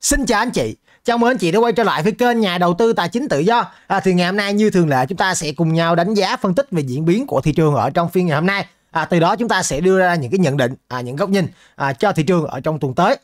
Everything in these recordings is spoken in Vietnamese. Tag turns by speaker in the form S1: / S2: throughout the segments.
S1: Xin chào anh chị, chào mừng anh chị đã quay trở lại với kênh nhà đầu tư tài chính tự do. À, thì ngày hôm nay như thường lệ chúng ta sẽ cùng nhau đánh giá phân tích về diễn biến của thị trường ở trong phiên ngày hôm nay. À, từ đó chúng ta sẽ đưa ra những cái nhận định, à, những góc nhìn à, cho thị trường ở trong tuần tới.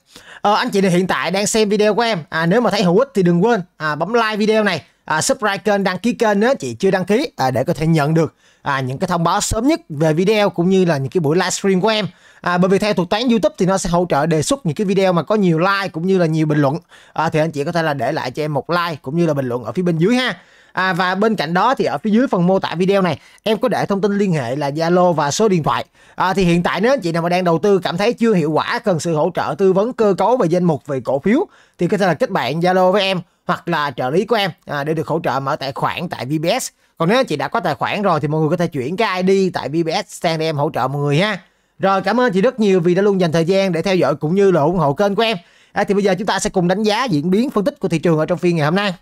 S1: À, anh chị hiện tại đang xem video của em, à, nếu mà thấy hữu ích thì đừng quên à, bấm like video này à, subscribe kênh đăng ký kênh nếu chị chưa đăng ký à, để có thể nhận được à, những cái thông báo sớm nhất về video cũng như là những cái buổi livestream của em à, bởi vì theo thuật toán YouTube thì nó sẽ hỗ trợ đề xuất những cái video mà có nhiều like cũng như là nhiều bình luận à, thì anh chị có thể là để lại cho em một like cũng như là bình luận ở phía bên dưới ha À, và bên cạnh đó thì ở phía dưới phần mô tả video này em có để thông tin liên hệ là Zalo và số điện thoại. À, thì hiện tại nếu anh chị nào mà đang đầu tư cảm thấy chưa hiệu quả cần sự hỗ trợ tư vấn cơ cấu và danh mục về cổ phiếu thì có thể là kết bạn Zalo với em hoặc là trợ lý của em à, để được hỗ trợ mở tài khoản tại VBS. Còn nếu chị đã có tài khoản rồi thì mọi người có thể chuyển cái ID tại VBS sang để em hỗ trợ mọi người ha. Rồi cảm ơn chị rất nhiều vì đã luôn dành thời gian để theo dõi cũng như là ủng hộ kênh của em. À, thì bây giờ chúng ta sẽ cùng đánh giá diễn biến phân tích của thị trường ở trong phiên ngày hôm nay.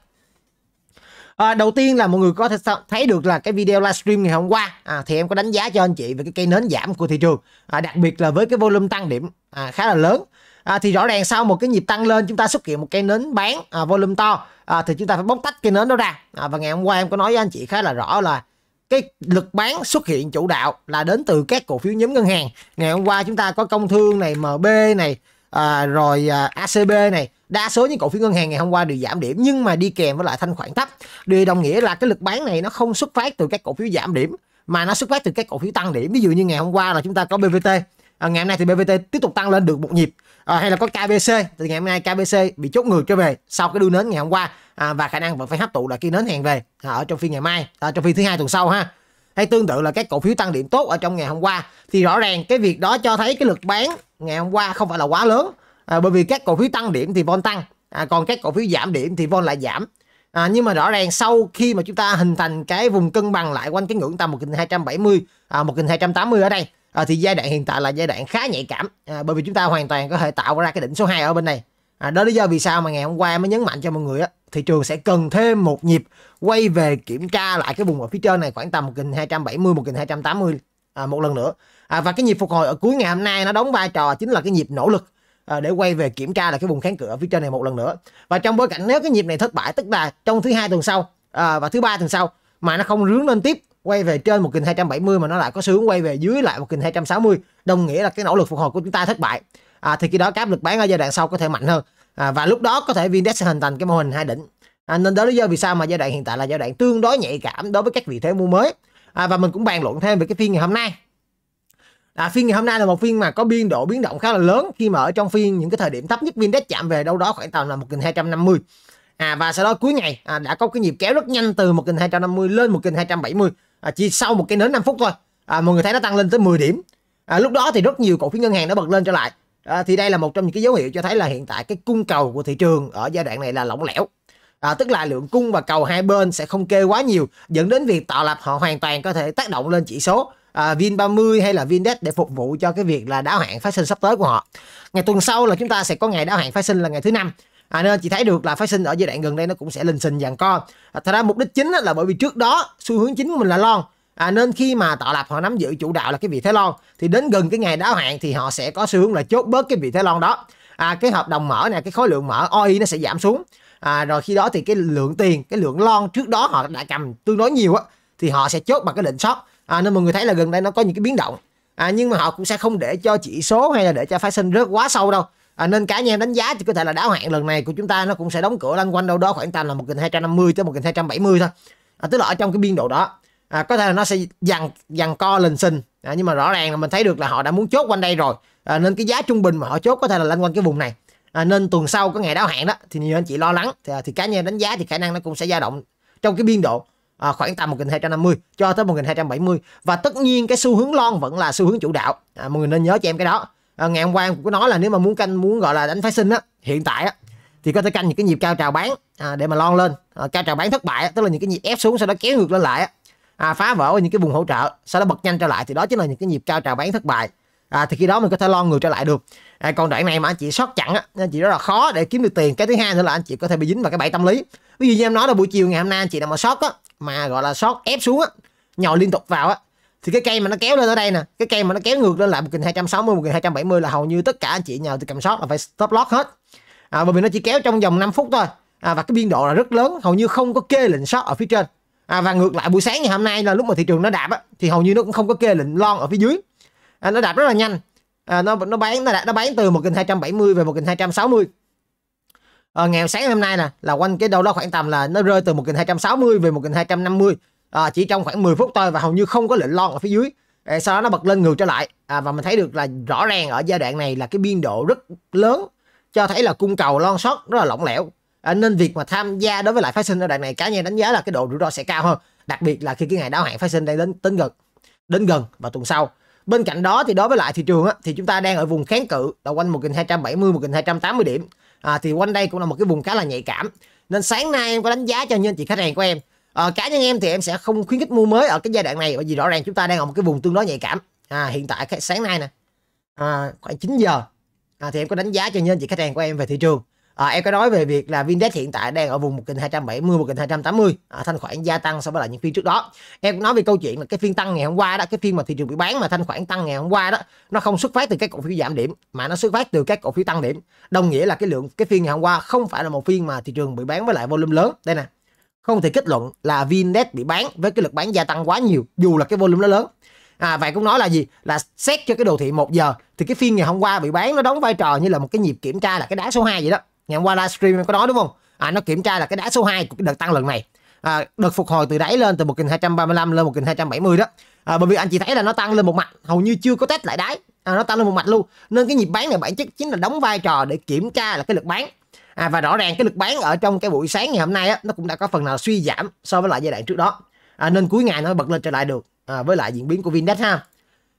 S1: À, đầu tiên là mọi người có thể thấy được là cái video livestream ngày hôm qua à, thì em có đánh giá cho anh chị về cái cây nến giảm của thị trường à, đặc biệt là với cái volume tăng điểm à, khá là lớn à, thì rõ ràng sau một cái nhịp tăng lên chúng ta xuất hiện một cây nến bán à, volume to à, thì chúng ta phải bóc tách cây nến đó ra à, và ngày hôm qua em có nói với anh chị khá là rõ là cái lực bán xuất hiện chủ đạo là đến từ các cổ phiếu nhóm ngân hàng ngày hôm qua chúng ta có công thương này mb này à, rồi à, acb này đa số những cổ phiếu ngân hàng ngày hôm qua đều giảm điểm nhưng mà đi kèm với lại thanh khoản thấp điều đồng nghĩa là cái lực bán này nó không xuất phát từ các cổ phiếu giảm điểm mà nó xuất phát từ các cổ phiếu tăng điểm ví dụ như ngày hôm qua là chúng ta có bvt à, ngày hôm nay thì BVT tiếp tục tăng lên được một nhịp à, hay là có KBC thì ngày hôm nay KBC bị chốt ngược trở về sau cái đuôi nến ngày hôm qua à, và khả năng vẫn phải hấp thụ là cái nến hàng về à, ở trong phiên ngày mai à, trong phiên thứ hai tuần sau ha hay tương tự là các cổ phiếu tăng điểm tốt ở trong ngày hôm qua thì rõ ràng cái việc đó cho thấy cái lực bán ngày hôm qua không phải là quá lớn à, bởi vì các cổ phiếu tăng điểm thì vol tăng à, còn các cổ phiếu giảm điểm thì vol lại giảm à, nhưng mà rõ ràng sau khi mà chúng ta hình thành cái vùng cân bằng lại quanh cái ngưỡng tầm 1270 à, 1280 ở đây à, thì giai đoạn hiện tại là giai đoạn khá nhạy cảm à, bởi vì chúng ta hoàn toàn có thể tạo ra cái đỉnh số 2 ở bên này à, đó lý do vì sao mà ngày hôm qua mới nhấn mạnh cho mọi người á thị trường sẽ cần thêm một nhịp quay về kiểm tra lại cái vùng ở phía trên này khoảng tầm 1270 1280 à, một lần nữa à, và cái nhịp phục hồi ở cuối ngày hôm nay nó đóng vai trò chính là cái nhịp nỗ lực à, để quay về kiểm tra là cái vùng kháng cự ở phía trên này một lần nữa và trong bối cảnh nếu cái nhịp này thất bại tức là trong thứ hai tuần sau à, và thứ ba tuần sau mà nó không rướng lên tiếp quay về trên một 1270 mà nó lại có sướng quay về dưới lại một 1260 đồng nghĩa là cái nỗ lực phục hồi của chúng ta thất bại à, thì khi đó cái áp lực bán ở giai đoạn sau có thể mạnh hơn à, và lúc đó có thể VNDAX sẽ hình thành cái mô hình hai đỉnh à, nên đó là lý do vì sao mà giai đoạn hiện tại là giai đoạn tương đối nhạy cảm đối với các vị thế mua mới à, và mình cũng bàn luận thêm về cái phiên ngày hôm nay À, phiên ngày hôm nay là một phiên mà có biên độ biến động khá là lớn khi mà ở trong phiên những cái thời điểm thấp nhất VN-Index chạm về đâu đó khoảng tầm là 1250. À và sau đó cuối ngày à, đã có cái nhịp kéo rất nhanh từ 1250 lên 1270. À, chỉ sau một cái nến 5 phút thôi. À, mọi người thấy nó tăng lên tới 10 điểm. À, lúc đó thì rất nhiều cổ phiếu ngân hàng nó bật lên trở lại. À, thì đây là một trong những cái dấu hiệu cho thấy là hiện tại cái cung cầu của thị trường ở giai đoạn này là lỏng lẻo. À, tức là lượng cung và cầu hai bên sẽ không kê quá nhiều dẫn đến việc tạo lập họ hoàn toàn có thể tác động lên chỉ số uh, à, Vin30 hay là Vindex để phục vụ cho cái việc là đáo hạn phát sinh sắp tới của họ. Ngày tuần sau là chúng ta sẽ có ngày đáo hạn phát sinh là ngày thứ năm. À, nên chị thấy được là phát sinh ở giai đoạn gần đây nó cũng sẽ lình xình dàn co. À, thật ra mục đích chính là bởi vì trước đó xu hướng chính của mình là lon. À, nên khi mà tạo lập họ nắm giữ chủ đạo là cái vị thế lon thì đến gần cái ngày đáo hạn thì họ sẽ có xu hướng là chốt bớt cái vị thế lon đó. À, cái hợp đồng mở này cái khối lượng mở OI nó sẽ giảm xuống. À, rồi khi đó thì cái lượng tiền, cái lượng lon trước đó họ đã cầm tương đối nhiều á thì họ sẽ chốt bằng cái lệnh short à, nên mọi người thấy là gần đây nó có những cái biến động à, nhưng mà họ cũng sẽ không để cho chỉ số hay là để cho sinh rớt quá sâu đâu à, nên cá nhân đánh giá thì có thể là đáo hạn lần này của chúng ta nó cũng sẽ đóng cửa lăn quanh đâu đó khoảng tầm là 1250 tới 1270 thôi à, tức là ở trong cái biên độ đó à, có thể là nó sẽ dằn dằn co lình xình à, nhưng mà rõ ràng là mình thấy được là họ đã muốn chốt quanh đây rồi à, nên cái giá trung bình mà họ chốt có thể là lăn quanh cái vùng này à, nên tuần sau có ngày đáo hạn đó thì nhiều anh chị lo lắng thì, à, thì cá nhân đánh giá thì khả năng nó cũng sẽ dao động trong cái biên độ à, khoảng tầm 1250 cho tới 1270 và tất nhiên cái xu hướng lon vẫn là xu hướng chủ đạo à, mọi người nên nhớ cho em cái đó à, ngày hôm qua em cũng có nói là nếu mà muốn canh muốn gọi là đánh phái sinh á hiện tại á thì có thể canh những cái nhịp cao trào bán à, để mà lon lên à, cao trào bán thất bại tức là những cái nhịp ép xuống sau đó kéo ngược lên lại à, phá vỡ những cái vùng hỗ trợ sau đó bật nhanh trở lại thì đó chính là những cái nhịp cao trào bán thất bại à, thì khi đó mình có thể lon người trở lại được à, còn đoạn này mà anh chị sót chặn á anh chị rất là khó để kiếm được tiền cái thứ hai nữa là anh chị có thể bị dính vào cái bẫy tâm lý ví dụ như em nói là buổi chiều ngày hôm nay anh chị nào mà sót á mà gọi là sót ép xuống á nhồi liên tục vào á thì cái cây mà nó kéo lên ở đây nè cái cây mà nó kéo ngược lên lại một nghìn hai trăm sáu mươi một nghìn hai trăm bảy mươi là hầu như tất cả anh chị nhào từ cầm sót là phải stop loss hết à, bởi vì nó chỉ kéo trong vòng 5 phút thôi à, và cái biên độ là rất lớn hầu như không có kê lệnh sót ở phía trên à, và ngược lại buổi sáng ngày hôm nay là lúc mà thị trường nó đạp á, thì hầu như nó cũng không có kê lệnh lon ở phía dưới à, nó đạp rất là nhanh à, nó nó bán nó đạp, nó bán từ một nghìn hai trăm bảy mươi về một nghìn hai trăm sáu mươi à, ngày sáng hôm nay nè là quanh cái đâu đó khoảng tầm là nó rơi từ 1260 về 1250 à, ờ, chỉ trong khoảng 10 phút thôi và hầu như không có lệnh lon ở phía dưới à, sau đó nó bật lên ngược trở lại à, và mình thấy được là rõ ràng ở giai đoạn này là cái biên độ rất lớn cho thấy là cung cầu lon short rất là lỏng lẻo à, nên việc mà tham gia đối với lại phát sinh ở đoạn này cá nhân đánh giá là cái độ rủi ro sẽ cao hơn đặc biệt là khi cái ngày đáo hạn phát sinh đang đến tính gần đến gần và tuần sau bên cạnh đó thì đối với lại thị trường á, thì chúng ta đang ở vùng kháng cự là quanh 1270 1280 điểm à, thì quanh đây cũng là một cái vùng khá là nhạy cảm nên sáng nay em có đánh giá cho nhân chị khách hàng của em à, cá nhân em thì em sẽ không khuyến khích mua mới ở cái giai đoạn này bởi vì rõ ràng chúng ta đang ở một cái vùng tương đối nhạy cảm à, hiện tại sáng nay nè à, khoảng 9 giờ à, thì em có đánh giá cho nhân chị khách hàng của em về thị trường À, em có nói về việc là Vindex hiện tại đang ở vùng 1270 1280 à, thanh khoản gia tăng so với lại những phiên trước đó. Em cũng nói về câu chuyện là cái phiên tăng ngày hôm qua đó, cái phiên mà thị trường bị bán mà thanh khoản tăng ngày hôm qua đó, nó không xuất phát từ các cổ phiếu giảm điểm mà nó xuất phát từ các cổ phiếu tăng điểm. Đồng nghĩa là cái lượng cái phiên ngày hôm qua không phải là một phiên mà thị trường bị bán với lại volume lớn. Đây nè. Không thể kết luận là Vindex bị bán với cái lực bán gia tăng quá nhiều dù là cái volume nó lớn. À, vậy cũng nói là gì? Là xét cho cái đồ thị 1 giờ thì cái phiên ngày hôm qua bị bán nó đóng vai trò như là một cái nhịp kiểm tra là cái đá số 2 vậy đó ngày hôm qua livestream em có nói đúng không à, nó kiểm tra là cái đáy số 2 của cái đợt tăng lần này à, đợt phục hồi từ đáy lên từ 1235 lên 1270 đó à, bởi vì anh chị thấy là nó tăng lên một mặt hầu như chưa có test lại đáy à, nó tăng lên một mặt luôn nên cái nhịp bán này bản chất chính là đóng vai trò để kiểm tra là cái lực bán à, và rõ ràng cái lực bán ở trong cái buổi sáng ngày hôm nay á, nó cũng đã có phần nào suy giảm so với lại giai đoạn trước đó à, nên cuối ngày nó bật lên trở lại được à, với lại diễn biến của Vindex ha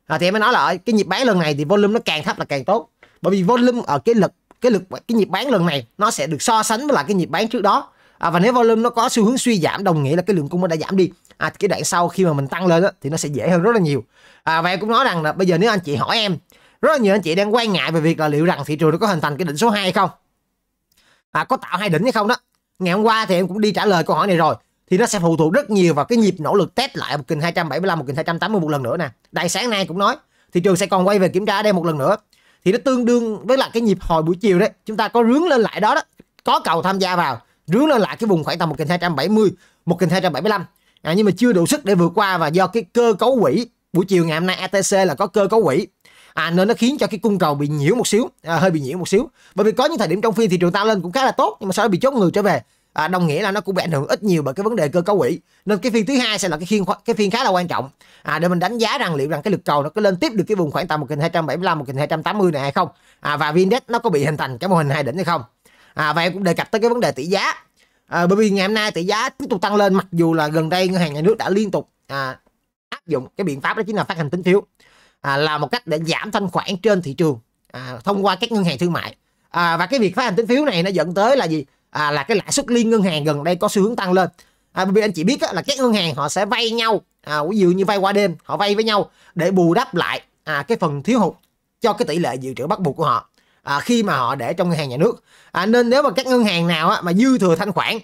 S1: à, thì em mới nói là cái nhịp bán lần này thì volume nó càng thấp là càng tốt bởi vì volume ở cái lực cái lực cái nhịp bán lần này nó sẽ được so sánh với lại cái nhịp bán trước đó à, và nếu volume nó có xu hướng suy giảm đồng nghĩa là cái lượng cung nó đã giảm đi à, cái đoạn sau khi mà mình tăng lên đó, thì nó sẽ dễ hơn rất là nhiều à, và em cũng nói rằng là bây giờ nếu anh chị hỏi em rất là nhiều anh chị đang quan ngại về việc là liệu rằng thị trường nó có hình thành cái đỉnh số 2 hay không à, có tạo hai đỉnh hay không đó ngày hôm qua thì em cũng đi trả lời câu hỏi này rồi thì nó sẽ phụ thuộc rất nhiều vào cái nhịp nỗ lực test lại một kình 275 một kình 280 một lần nữa nè đại sáng nay cũng nói thị trường sẽ còn quay về kiểm tra đây một lần nữa thì nó tương đương với là cái nhịp hồi buổi chiều đấy chúng ta có rướng lên lại đó đó có cầu tham gia vào rướng lên lại cái vùng khoảng tầm một nghìn hai trăm bảy mươi một nghìn hai trăm bảy mươi lăm à, nhưng mà chưa đủ sức để vượt qua và do cái cơ cấu quỹ buổi chiều ngày hôm nay ATC là có cơ cấu quỹ à, nên nó khiến cho cái cung cầu bị nhiễu một xíu à, hơi bị nhiễu một xíu bởi vì có những thời điểm trong phiên thị trường tăng lên cũng khá là tốt nhưng mà sau đó bị chốt người trở về à, đồng nghĩa là nó cũng bị ảnh hưởng ít nhiều bởi cái vấn đề cơ cấu quỹ nên cái phiên thứ hai sẽ là cái phiên cái phiên khá là quan trọng à, để mình đánh giá rằng liệu rằng cái lực cầu nó có lên tiếp được cái vùng khoảng tầm một một nghìn nghìn hai hai trăm trăm bảy mươi tám mươi này hay không à, và VN-Index nó có bị hình thành cái mô hình hai đỉnh hay không à, và em cũng đề cập tới cái vấn đề tỷ giá à, bởi vì ngày hôm nay tỷ giá tiếp tục tăng lên mặc dù là gần đây ngân hàng nhà nước đã liên tục à, áp dụng cái biện pháp đó chính là phát hành tín phiếu à, là một cách để giảm thanh khoản trên thị trường à, thông qua các ngân hàng thương mại à, và cái việc phát hành tín phiếu này nó dẫn tới là gì à, là cái lãi suất liên ngân hàng gần đây có xu hướng tăng lên à, bởi vì anh chị biết á, là các ngân hàng họ sẽ vay nhau à, ví dụ như vay qua đêm họ vay với nhau để bù đắp lại à, cái phần thiếu hụt cho cái tỷ lệ dự trữ bắt buộc của họ à, khi mà họ để trong ngân hàng nhà nước à, nên nếu mà các ngân hàng nào á, mà dư thừa thanh khoản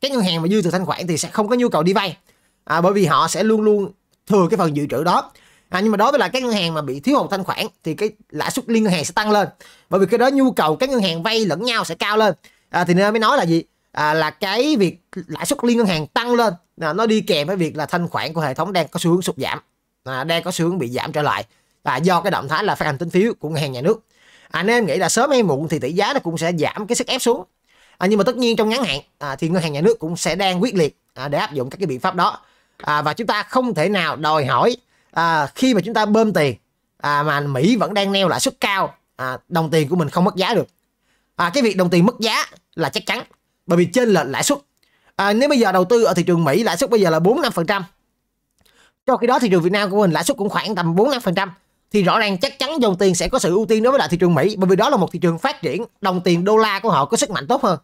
S1: các ngân hàng mà dư thừa thanh khoản thì sẽ không có nhu cầu đi vay à, bởi vì họ sẽ luôn luôn thừa cái phần dự trữ đó à, nhưng mà đối với là các ngân hàng mà bị thiếu hụt thanh khoản thì cái lãi suất liên ngân hàng sẽ tăng lên bởi vì cái đó nhu cầu các ngân hàng vay lẫn nhau sẽ cao lên à, thì nên mới nói là gì à, là cái việc lãi suất liên ngân hàng tăng lên à, nó đi kèm với việc là thanh khoản của hệ thống đang có xu hướng sụt giảm à, đang có xu hướng bị giảm trở lại à, do cái động thái là phát hành tín phiếu của ngân hàng nhà nước à, nên em nghĩ là sớm hay muộn thì tỷ giá nó cũng sẽ giảm cái sức ép xuống à, nhưng mà tất nhiên trong ngắn hạn à, thì ngân hàng nhà nước cũng sẽ đang quyết liệt à, để áp dụng các cái biện pháp đó à, và chúng ta không thể nào đòi hỏi à, khi mà chúng ta bơm tiền à, mà Mỹ vẫn đang neo lãi suất cao à, đồng tiền của mình không mất giá được à, cái việc đồng tiền mất giá là chắc chắn bởi vì trên là lãi suất à, nếu bây giờ đầu tư ở thị trường Mỹ lãi suất bây giờ là 4 5% trong khi đó thị trường Việt Nam của mình lãi suất cũng khoảng tầm 4 5% thì rõ ràng chắc chắn dòng tiền sẽ có sự ưu tiên đối với lại thị trường Mỹ bởi vì đó là một thị trường phát triển đồng tiền đô la của họ có sức mạnh tốt hơn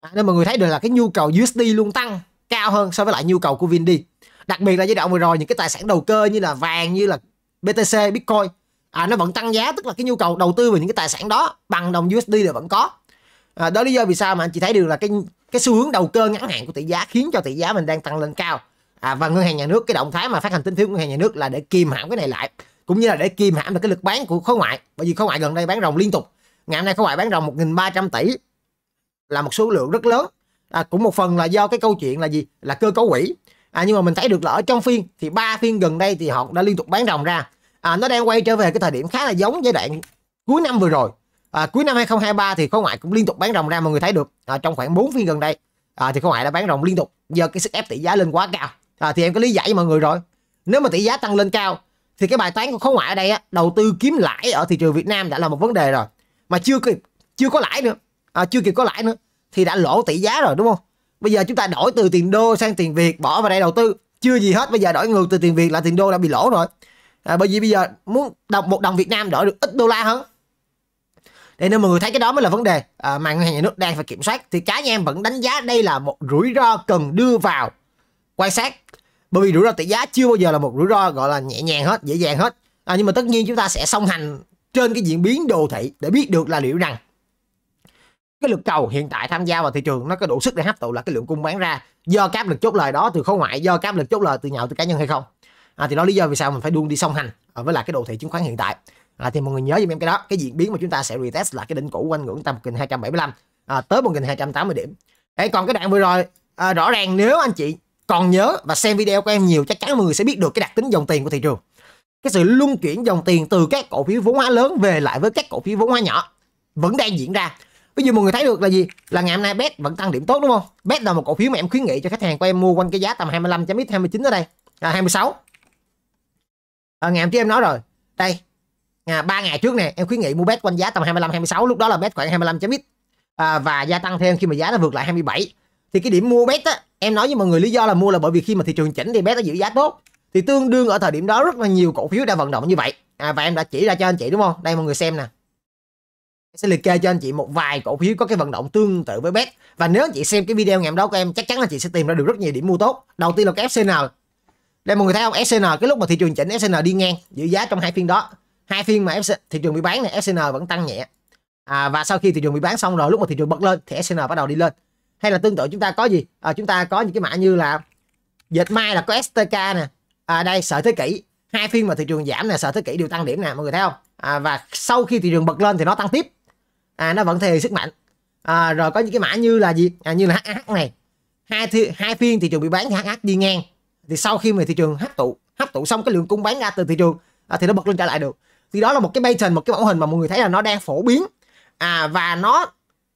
S1: à, nên mọi người thấy được là cái nhu cầu USD luôn tăng cao hơn so với lại nhu cầu của VND đặc biệt là giai đoạn vừa rồi những cái tài sản đầu cơ như là vàng như là BTC Bitcoin à, nó vẫn tăng giá tức là cái nhu cầu đầu tư về những cái tài sản đó bằng đồng USD là vẫn có à, đó lý do vì sao mà anh chị thấy được là cái cái xu hướng đầu cơ ngắn hạn của tỷ giá khiến cho tỷ giá mình đang tăng lên cao à, và ngân hàng nhà nước cái động thái mà phát hành tín phiếu ngân hàng nhà nước là để kìm hãm cái này lại cũng như là để kìm hãm được cái lực bán của khối ngoại bởi vì khối ngoại gần đây bán rồng liên tục ngày hôm nay khối ngoại bán ròng 1.300 tỷ là một số lượng rất lớn à, cũng một phần là do cái câu chuyện là gì là cơ cấu quỹ à, nhưng mà mình thấy được là ở trong phiên thì ba phiên gần đây thì họ đã liên tục bán rồng ra à, nó đang quay trở về cái thời điểm khá là giống giai đoạn cuối năm vừa rồi À, cuối năm 2023 thì khối ngoại cũng liên tục bán rồng ra mọi người thấy được à, trong khoảng 4 phiên gần đây à, thì khối ngoại đã bán rồng liên tục do cái sức ép tỷ giá lên quá cao à, thì em có lý giải mọi người rồi nếu mà tỷ giá tăng lên cao thì cái bài toán của khối ngoại ở đây á, đầu tư kiếm lãi ở thị trường Việt Nam đã là một vấn đề rồi mà chưa kịp chưa có lãi nữa à, chưa kịp có lãi nữa thì đã lỗ tỷ giá rồi đúng không bây giờ chúng ta đổi từ tiền đô sang tiền Việt bỏ vào đây đầu tư chưa gì hết bây giờ đổi ngược từ tiền Việt là tiền đô đã bị lỗ rồi à, bởi vì bây giờ muốn đồng một đồng Việt Nam đổi được ít đô la hơn thì nên mọi người thấy cái đó mới là vấn đề à, mà ngân hàng nhà nước đang phải kiểm soát. Thì cá nhân em vẫn đánh giá đây là một rủi ro cần đưa vào quan sát. Bởi vì rủi ro tỷ giá chưa bao giờ là một rủi ro gọi là nhẹ nhàng hết, dễ dàng hết. À, nhưng mà tất nhiên chúng ta sẽ song hành trên cái diễn biến đồ thị để biết được là liệu rằng cái lực cầu hiện tại tham gia vào thị trường nó có đủ sức để hấp thụ là cái lượng cung bán ra do cái lực chốt lời đó từ khối ngoại do cái lực chốt lời từ nhà đầu tư cá nhân hay không à, thì đó lý do vì sao mình phải luôn đi song hành à, với lại cái đồ thị chứng khoán hiện tại à, thì mọi người nhớ giùm em cái đó cái diễn biến mà chúng ta sẽ retest là cái đỉnh cũ quanh ngưỡng tầm 1275 à, tới 1280 điểm Đấy, còn cái đoạn vừa rồi à, rõ ràng nếu anh chị còn nhớ và xem video của em nhiều chắc chắn mọi người sẽ biết được cái đặc tính dòng tiền của thị trường cái sự luân chuyển dòng tiền từ các cổ phiếu vốn hóa lớn về lại với các cổ phiếu vốn hóa nhỏ vẫn đang diễn ra ví dụ mọi người thấy được là gì là ngày hôm nay bet vẫn tăng điểm tốt đúng không bet là một cổ phiếu mà em khuyến nghị cho khách hàng của em mua quanh cái giá tầm 25 chấm 29 ở đây à, 26 à, ngày hôm trước em nói rồi đây à, 3 ngày trước nè em khuyến nghị mua bet quanh giá tầm 25 26 lúc đó là bet khoảng 25 chấm ít à, và gia tăng thêm khi mà giá nó vượt lại 27 thì cái điểm mua bet á em nói với mọi người lý do là mua là bởi vì khi mà thị trường chỉnh thì bet nó giữ giá tốt thì tương đương ở thời điểm đó rất là nhiều cổ phiếu đã vận động như vậy à, và em đã chỉ ra cho anh chị đúng không đây mọi người xem nè em sẽ liệt kê cho anh chị một vài cổ phiếu có cái vận động tương tự với bet và nếu anh chị xem cái video ngày hôm đó của em chắc chắn là chị sẽ tìm ra được rất nhiều điểm mua tốt đầu tiên là cái FCN đây mọi người thấy không SCN cái lúc mà thị trường chỉnh SCN đi ngang giữ giá trong hai phiên đó hai phiên mà FC, thị trường bị bán này SCN vẫn tăng nhẹ à, và sau khi thị trường bị bán xong rồi lúc mà thị trường bật lên thì SCN bắt đầu đi lên hay là tương tự chúng ta có gì à, chúng ta có những cái mã như là dịch mai là có STK nè à, đây sợi thế kỷ hai phiên mà thị trường giảm nè sợi thế kỷ đều tăng điểm nè mọi người thấy không à, và sau khi thị trường bật lên thì nó tăng tiếp à, nó vẫn thể sức mạnh à, rồi có những cái mã như là gì à, như là HH này hai thi, hai phiên thị trường bị bán thì HH đi ngang thì sau khi mà thị trường hấp tụ hấp tụ xong cái lượng cung bán ra từ thị trường à, thì nó bật lên trở lại được thì đó là một cái pattern một cái mẫu hình mà mọi người thấy là nó đang phổ biến à và nó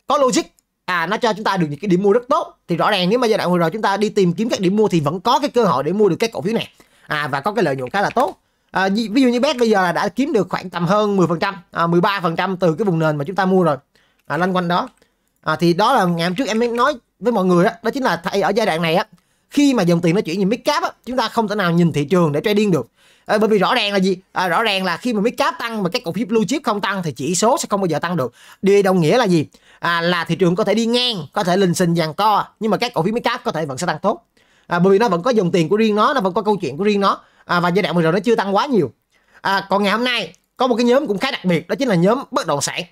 S1: có logic à nó cho chúng ta được những cái điểm mua rất tốt thì rõ ràng nếu mà giai đoạn vừa rồi chúng ta đi tìm kiếm các điểm mua thì vẫn có cái cơ hội để mua được các cổ phiếu này à và có cái lợi nhuận khá là tốt à, ví dụ như bet bây giờ là đã kiếm được khoảng tầm hơn 10 phần trăm à, 13 phần trăm từ cái vùng nền mà chúng ta mua rồi à, loanh quanh đó à, thì đó là ngày hôm trước em mới nói với mọi người đó, đó chính là thay ở giai đoạn này á khi mà dòng tiền nó chuyển về mid cap á, chúng ta không thể nào nhìn thị trường để trading được à, bởi vì rõ ràng là gì à, rõ ràng là khi mà mid cap tăng mà các cổ phiếu blue chip không tăng thì chỉ số sẽ không bao giờ tăng được điều đồng nghĩa là gì à, là thị trường có thể đi ngang có thể lình xình dàn co nhưng mà các cổ phiếu mid cap có thể vẫn sẽ tăng tốt à, bởi vì nó vẫn có dòng tiền của riêng nó nó vẫn có câu chuyện của riêng nó à, và giai đoạn vừa rồi nó chưa tăng quá nhiều à, còn ngày hôm nay có một cái nhóm cũng khá đặc biệt đó chính là nhóm bất động sản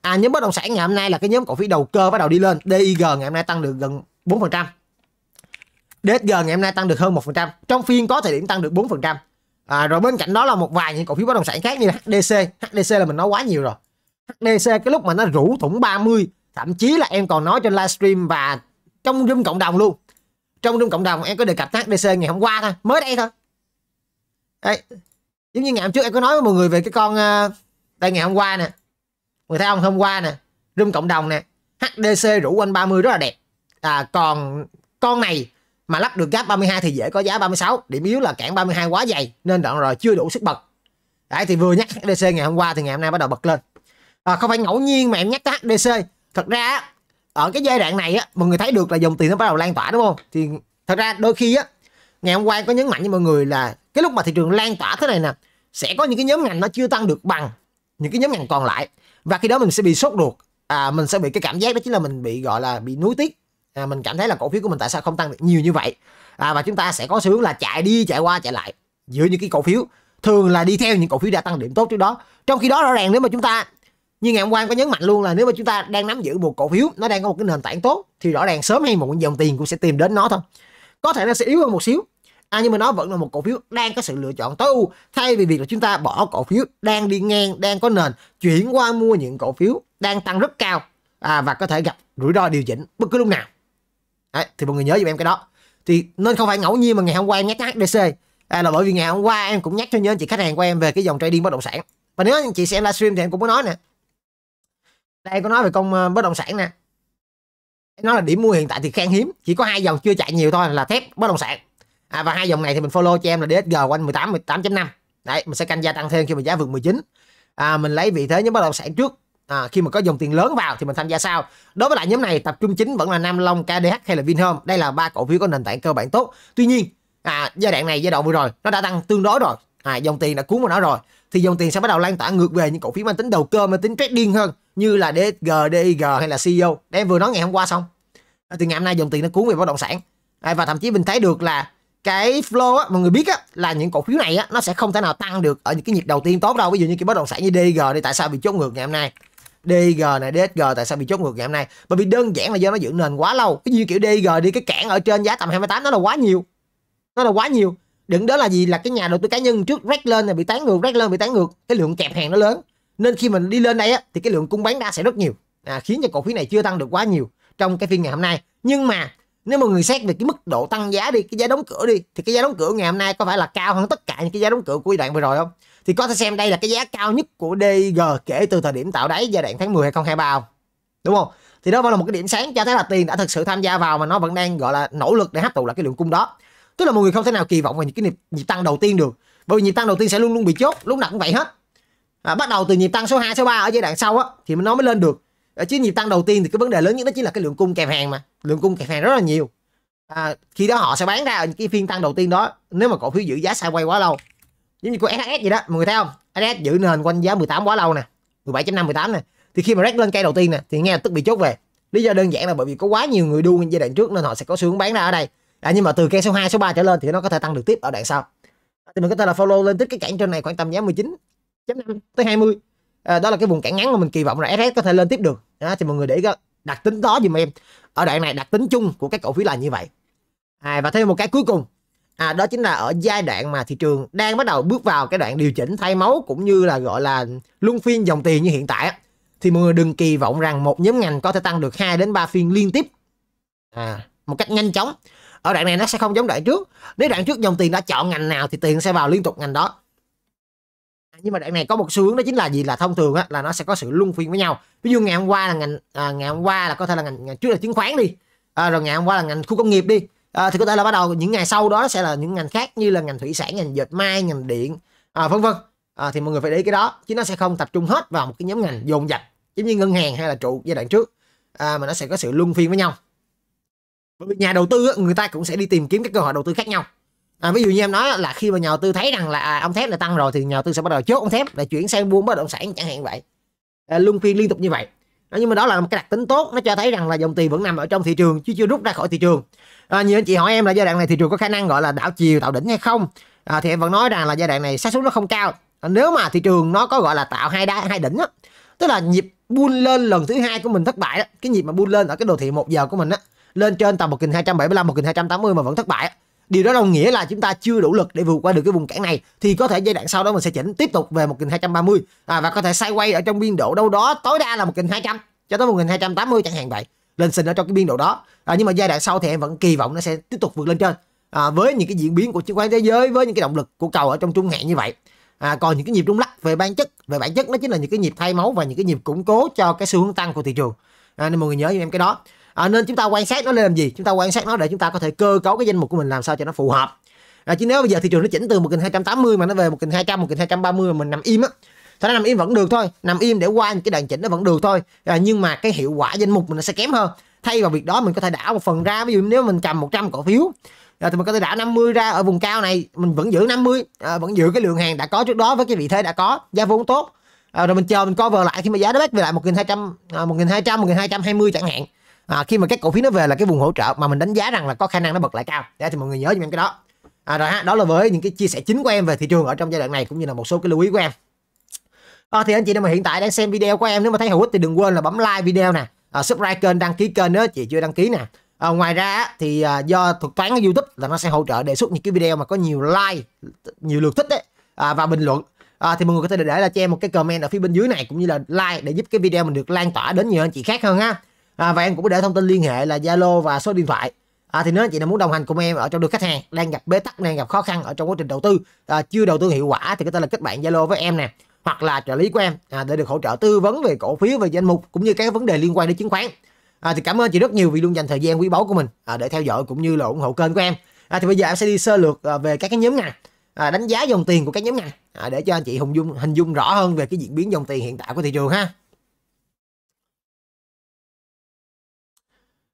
S1: à nhóm bất động sản ngày hôm nay là cái nhóm cổ phiếu đầu cơ bắt đầu đi lên DIG ngày hôm nay tăng được gần 4% DSG ngày hôm nay tăng được hơn 1% trong phiên có thời điểm tăng được 4% à, rồi bên cạnh đó là một vài những cổ phiếu bất động sản khác như là HDC HDC là mình nói quá nhiều rồi HDC cái lúc mà nó rủ thủng 30 thậm chí là em còn nói trên livestream và trong room cộng đồng luôn trong room cộng đồng em có đề cập HDC ngày hôm qua thôi mới đây thôi Đấy. giống như ngày hôm trước em có nói với mọi người về cái con ờ, đây ngày hôm qua nè người thấy ông hôm qua nè room cộng đồng nè HDC rủ quanh 30 rất là đẹp à, còn con này mà lắp được gap 32 thì dễ có giá 36 điểm yếu là cản 32 quá dày nên đoạn rồi chưa đủ sức bật đấy thì vừa nhắc HDC ngày hôm qua thì ngày hôm nay bắt đầu bật lên à, không phải ngẫu nhiên mà em nhắc tới HDC thật ra ở cái giai đoạn này á mọi người thấy được là dòng tiền nó bắt đầu lan tỏa đúng không thì thật ra đôi khi á ngày hôm qua em có nhấn mạnh với mọi người là cái lúc mà thị trường lan tỏa thế này nè sẽ có những cái nhóm ngành nó chưa tăng được bằng những cái nhóm ngành còn lại và khi đó mình sẽ bị sốt ruột à, mình sẽ bị cái cảm giác đó chính là mình bị gọi là bị nuối tiếc à, mình cảm thấy là cổ phiếu của mình tại sao không tăng được nhiều như vậy à, và chúng ta sẽ có xu hướng là chạy đi chạy qua chạy lại giữa những cái cổ phiếu thường là đi theo những cổ phiếu đã tăng điểm tốt trước đó trong khi đó rõ ràng nếu mà chúng ta như ngày hôm qua có nhấn mạnh luôn là nếu mà chúng ta đang nắm giữ một cổ phiếu nó đang có một cái nền tảng tốt thì rõ ràng sớm hay muộn dòng tiền cũng sẽ tìm đến nó thôi có thể nó sẽ yếu hơn một xíu à, nhưng mà nó vẫn là một cổ phiếu đang có sự lựa chọn tối ưu thay vì việc là chúng ta bỏ cổ phiếu đang đi ngang đang có nền chuyển qua mua những cổ phiếu đang tăng rất cao à, và có thể gặp rủi ro điều chỉnh bất cứ lúc nào Đấy, thì mọi người nhớ giùm em cái đó thì nên không phải ngẫu nhiên mà ngày hôm qua em nhắc HDC à, là bởi vì ngày hôm qua em cũng nhắc cho những chị khách hàng của em về cái dòng trading bất động sản và nếu anh chị xem livestream thì em cũng có nói nè đây có nói về công ờ, bất động sản nè em nói là điểm mua hiện tại thì khan hiếm chỉ có hai dòng chưa chạy nhiều thôi là thép bất động sản à, và hai dòng này thì mình follow cho em là DSG quanh 18 18.5 đấy mình sẽ canh gia tăng thêm khi mà giá vượt 19 à, mình lấy vị thế những bất động sản trước à, khi mà có dòng tiền lớn vào thì mình tham gia sao? đối với lại nhóm này tập trung chính vẫn là Nam Long KDH hay là Vinhome đây là ba cổ phiếu có nền tảng cơ bản tốt tuy nhiên à, giai đoạn này giai đoạn vừa rồi nó đã tăng tương đối rồi à, dòng tiền đã cuốn vào nó rồi thì dòng tiền sẽ bắt đầu lan tỏa ngược về những cổ phiếu mang tính đầu cơ mang tính trading hơn như là DSG, DIG hay là CEO em vừa nói ngày hôm qua xong à, thì ngày hôm nay dòng tiền nó cuốn về bất động sản à, và thậm chí mình thấy được là cái flow á, mọi người biết á, là những cổ phiếu này á, nó sẽ không thể nào tăng được ở những cái nhịp đầu tiên tốt đâu ví dụ như cái bất động sản như DG đi tại sao bị chốt ngược ngày hôm nay DG này DSG tại sao bị chốt ngược ngày hôm nay bởi vì đơn giản là do nó giữ nền quá lâu cái như kiểu DG đi cái cản ở trên giá tầm 28 nó là quá nhiều nó là quá nhiều đừng đó là gì là cái nhà đầu tư cá nhân trước rách lên này bị tán ngược rách lên bị tán ngược cái lượng kẹp hàng nó lớn nên khi mình đi lên đây á, thì cái lượng cung bán ra sẽ rất nhiều à, khiến cho cổ phiếu này chưa tăng được quá nhiều trong cái phiên ngày hôm nay nhưng mà nếu mà người xét về cái mức độ tăng giá đi cái giá đóng cửa đi thì cái giá đóng cửa ngày hôm nay có phải là cao hơn tất cả những cái giá đóng cửa của giai đoạn vừa rồi không thì có thể xem đây là cái giá cao nhất của DG kể từ thời điểm tạo đáy giai đoạn tháng 10 2023 không? Đúng không? Thì đó vẫn là một cái điểm sáng cho thấy là tiền đã thực sự tham gia vào mà nó vẫn đang gọi là nỗ lực để hấp thụ là cái lượng cung đó. Tức là mọi người không thể nào kỳ vọng vào những cái nhịp, nhịp tăng đầu tiên được. Bởi vì nhịp tăng đầu tiên sẽ luôn luôn bị chốt, lúc nào cũng vậy hết. À, bắt đầu từ nhịp tăng số 2, số 3 ở giai đoạn sau á thì nó mới lên được. À, chứ nhịp tăng đầu tiên thì cái vấn đề lớn nhất đó chính là cái lượng cung kèm hàng mà. Lượng cung kèm hàng rất là nhiều. À, khi đó họ sẽ bán ra những cái phiên tăng đầu tiên đó nếu mà cổ phiếu giữ giá sai quay quá lâu giống như của SHS vậy đó mọi người thấy không SHS giữ nền quanh giá 18 quá lâu nè 17.5 18 nè thì khi mà rét lên cây đầu tiên nè thì nghe lập tức bị chốt về lý do đơn giản là bởi vì có quá nhiều người đua giai đoạn trước nên họ sẽ có xu hướng bán ra ở đây à, nhưng mà từ cây số 2 số 3 trở lên thì nó có thể tăng được tiếp ở đoạn sau à, thì mình có thể là follow lên tiếp cái cản trên này khoảng tầm giá 19.5 tới 20 à, đó là cái vùng cản ngắn mà mình kỳ vọng là SHS có thể lên tiếp được đó, thì mọi người để đặt tính đó dùm em ở đoạn này đặt tính chung của các cổ phiếu là như vậy à, và thêm một cái cuối cùng à, đó chính là ở giai đoạn mà thị trường đang bắt đầu bước vào cái đoạn điều chỉnh thay máu cũng như là gọi là luân phiên dòng tiền như hiện tại thì mọi người đừng kỳ vọng rằng một nhóm ngành có thể tăng được 2 đến 3 phiên liên tiếp à, một cách nhanh chóng ở đoạn này nó sẽ không giống đoạn trước nếu đoạn trước dòng tiền đã chọn ngành nào thì tiền sẽ vào liên tục ngành đó à, nhưng mà đoạn này có một xu hướng đó chính là gì là thông thường á, là nó sẽ có sự luân phiên với nhau ví dụ ngày hôm qua là ngành à, ngày hôm qua là có thể là ngành, ngành trước là chứng khoán đi à, rồi ngày hôm qua là ngành khu công nghiệp đi à, thì có thể là bắt đầu những ngày sau đó sẽ là những ngành khác như là ngành thủy sản ngành dệt may ngành điện à, vân vân à, thì mọi người phải để ý cái đó chứ nó sẽ không tập trung hết vào một cái nhóm ngành dồn dập giống như ngân hàng hay là trụ giai đoạn trước à, mà nó sẽ có sự luân phiên với nhau bởi vì nhà đầu tư người ta cũng sẽ đi tìm kiếm các cơ hội đầu tư khác nhau à, ví dụ như em nói là khi mà nhà đầu tư thấy rằng là à, ông thép đã tăng rồi thì nhà đầu tư sẽ bắt đầu chốt ông thép để chuyển sang buôn bất động sản chẳng hạn vậy à, luân phiên liên tục như vậy À, nhưng mà đó là một cái đặc tính tốt nó cho thấy rằng là dòng tiền vẫn nằm ở trong thị trường chứ chưa rút ra khỏi thị trường à, nhiều anh chị hỏi em là giai đoạn này thị trường có khả năng gọi là đảo chiều tạo đỉnh hay không à, thì em vẫn nói rằng là giai đoạn này xác suất nó không cao à, nếu mà thị trường nó có gọi là tạo hai đá hai đỉnh á tức là nhịp buôn lên lần thứ hai của mình thất bại đó cái nhịp mà buôn lên ở cái đồ thị một giờ của mình á lên trên tầm một một nghìn nghìn hai hai trăm trăm bảy mươi tám mươi mà vẫn thất bại á điều đó đồng nghĩa là chúng ta chưa đủ lực để vượt qua được cái vùng cản này thì có thể giai đoạn sau đó mình sẽ chỉnh tiếp tục về 1230 à, và có thể xoay quay ở trong biên độ đâu đó tối đa là 1200 cho tới 1280 chẳng hạn vậy lên sinh ở trong cái biên độ đó à, nhưng mà giai đoạn sau thì em vẫn kỳ vọng nó sẽ tiếp tục vượt lên trên à, với những cái diễn biến của chứng khoán thế giới với những cái động lực của cầu ở trong trung hạn như vậy à, còn những cái nhịp rung lắc về bản chất về bản chất nó chính là những cái nhịp thay máu và những cái nhịp củng cố cho cái xu hướng tăng của thị trường à, nên mọi người nhớ giùm em cái đó à, nên chúng ta quan sát nó lên làm gì chúng ta quan sát nó để chúng ta có thể cơ cấu cái danh mục của mình làm sao cho nó phù hợp à, chứ nếu bây giờ thị trường nó chỉnh từ một hai trăm tám mươi mà nó về một hai trăm một hai trăm ba mươi mình nằm im á thì nó nằm im vẫn được thôi nằm im để qua những cái đàn chỉnh nó vẫn được thôi à, nhưng mà cái hiệu quả danh mục mình nó sẽ kém hơn thay vào việc đó mình có thể đảo một phần ra ví dụ nếu mình cầm 100 cổ phiếu à, thì mình có thể đảo 50 ra ở vùng cao này mình vẫn giữ 50 à, vẫn giữ cái lượng hàng đã có trước đó với cái vị thế đã có giá vốn tốt à, rồi mình chờ mình cover lại khi mà giá nó bắt về lại 1200 à, 1200 1220 chẳng hạn à, khi mà các cổ phiếu nó về là cái vùng hỗ trợ mà mình đánh giá rằng là có khả năng nó bật lại cao để thì mọi người nhớ cho em cái đó à, rồi ha đó là với những cái chia sẻ chính của em về thị trường ở trong giai đoạn này cũng như là một số cái lưu ý của em à, thì anh chị nào mà hiện tại đang xem video của em nếu mà thấy hữu ích thì đừng quên là bấm like video nè à, subscribe kênh đăng ký kênh nữa chị chưa đăng ký nè à, ngoài ra thì à, do thuật toán ở youtube là nó sẽ hỗ trợ đề xuất những cái video mà có nhiều like nhiều lượt thích đấy à, và bình luận à, thì mọi người có thể để là cho em một cái comment ở phía bên dưới này cũng như là like để giúp cái video mình được lan tỏa đến nhiều anh chị khác hơn ha à, và em cũng để thông tin liên hệ là zalo và số điện thoại à, thì nếu anh chị nào muốn đồng hành cùng em ở trong đường khách hàng đang gặp bế tắc đang gặp khó khăn ở trong quá trình đầu tư à, chưa đầu tư hiệu quả thì có thể là kết bạn zalo với em nè hoặc là trợ lý của em à, để được hỗ trợ tư vấn về cổ phiếu về danh mục cũng như các vấn đề liên quan đến chứng khoán à, thì cảm ơn chị rất nhiều vì luôn dành thời gian quý báu của mình à, để theo dõi cũng như là ủng hộ kênh của em à, thì bây giờ em sẽ đi sơ lược à, về các cái nhóm ngành à, đánh giá dòng tiền của các nhóm ngành à, để cho anh chị hình dung hình dung rõ hơn về cái diễn biến dòng tiền hiện tại của thị trường ha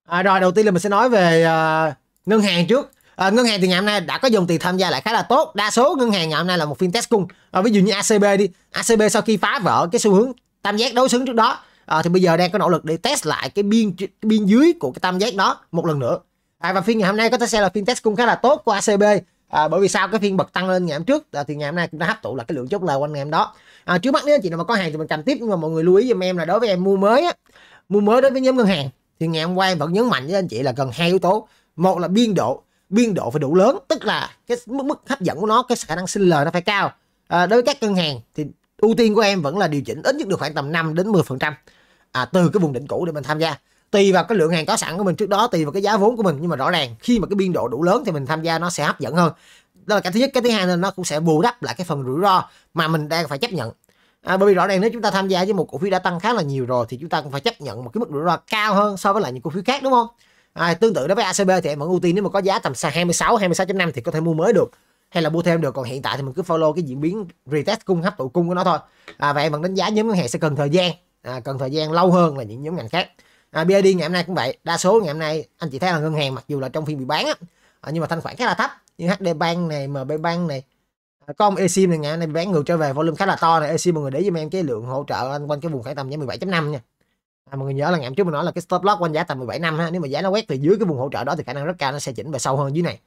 S1: À, rồi đầu tiên là mình sẽ nói về uh, ngân hàng trước. À, ngân hàng thì ngày hôm nay đã có dòng tiền tham gia lại khá là tốt. Đa số ngân hàng ngày hôm nay là một phiên test cung. À, ví dụ như ACB đi. ACB sau khi phá vỡ cái xu hướng tam giác đối xứng trước đó à, thì bây giờ đang có nỗ lực để test lại cái biên cái biên dưới của cái tam giác đó một lần nữa. À, và phiên ngày hôm nay có thể xem là phiên test cung khá là tốt của ACB. À, bởi vì sao cái phiên bật tăng lên ngày hôm trước à, thì ngày hôm nay cũng đã hấp thụ là cái lượng chốt lời quanh ngày hôm đó. À, trước mắt nếu anh chị nào mà có hàng thì mình cầm tiếp nhưng mà mọi người lưu ý giùm em là đối với em mua mới á, mua mới đối với nhóm ngân hàng thì ngày hôm qua em vẫn nhấn mạnh với anh chị là cần hai yếu tố một là biên độ biên độ phải đủ lớn tức là cái mức, mức hấp dẫn của nó cái khả năng sinh lời nó phải cao à, đối với các ngân hàng thì ưu tiên của em vẫn là điều chỉnh ít nhất được khoảng tầm 5 đến 10 phần trăm à, từ cái vùng đỉnh cũ để mình tham gia tùy vào cái lượng hàng có sẵn của mình trước đó tùy vào cái giá vốn của mình nhưng mà rõ ràng khi mà cái biên độ đủ lớn thì mình tham gia nó sẽ hấp dẫn hơn đó là cái thứ nhất cái thứ hai nên nó cũng sẽ bù đắp lại cái phần rủi ro mà mình đang phải chấp nhận À, bởi vì rõ ràng nếu chúng ta tham gia với một cổ phiếu đã tăng khá là nhiều rồi thì chúng ta cũng phải chấp nhận một cái mức rủi ro cao hơn so với lại những cổ phiếu khác đúng không? À, tương tự đối với ACB thì em vẫn ưu tiên nếu mà có giá tầm sàn 26, 26.5 thì có thể mua mới được hay là mua thêm được còn hiện tại thì mình cứ follow cái diễn biến retest cung hấp tụ cung của nó thôi à, và em vẫn đánh giá nhóm ngân hàng sẽ cần thời gian à, cần thời gian lâu hơn là những nhóm ngành khác à, BID ngày hôm nay cũng vậy đa số ngày hôm nay anh chị thấy là ngân hàng mặc dù là trong phiên bị bán á, à, nhưng mà thanh khoản khá là thấp như HD Bank này MB Bank này Ờ, có ông eSIM này ngã này bán ngược trở về volume khá là to này eSIM mọi người để giùm em cái lượng hỗ trợ anh quanh cái vùng khởi tầm giá 17.5 nha à, mọi người nhớ là ngày trước mình nói là cái stop loss quanh giá tầm 17 năm ha nếu mà giá nó quét từ dưới cái vùng hỗ trợ đó thì khả năng rất cao nó sẽ chỉnh về sâu hơn dưới này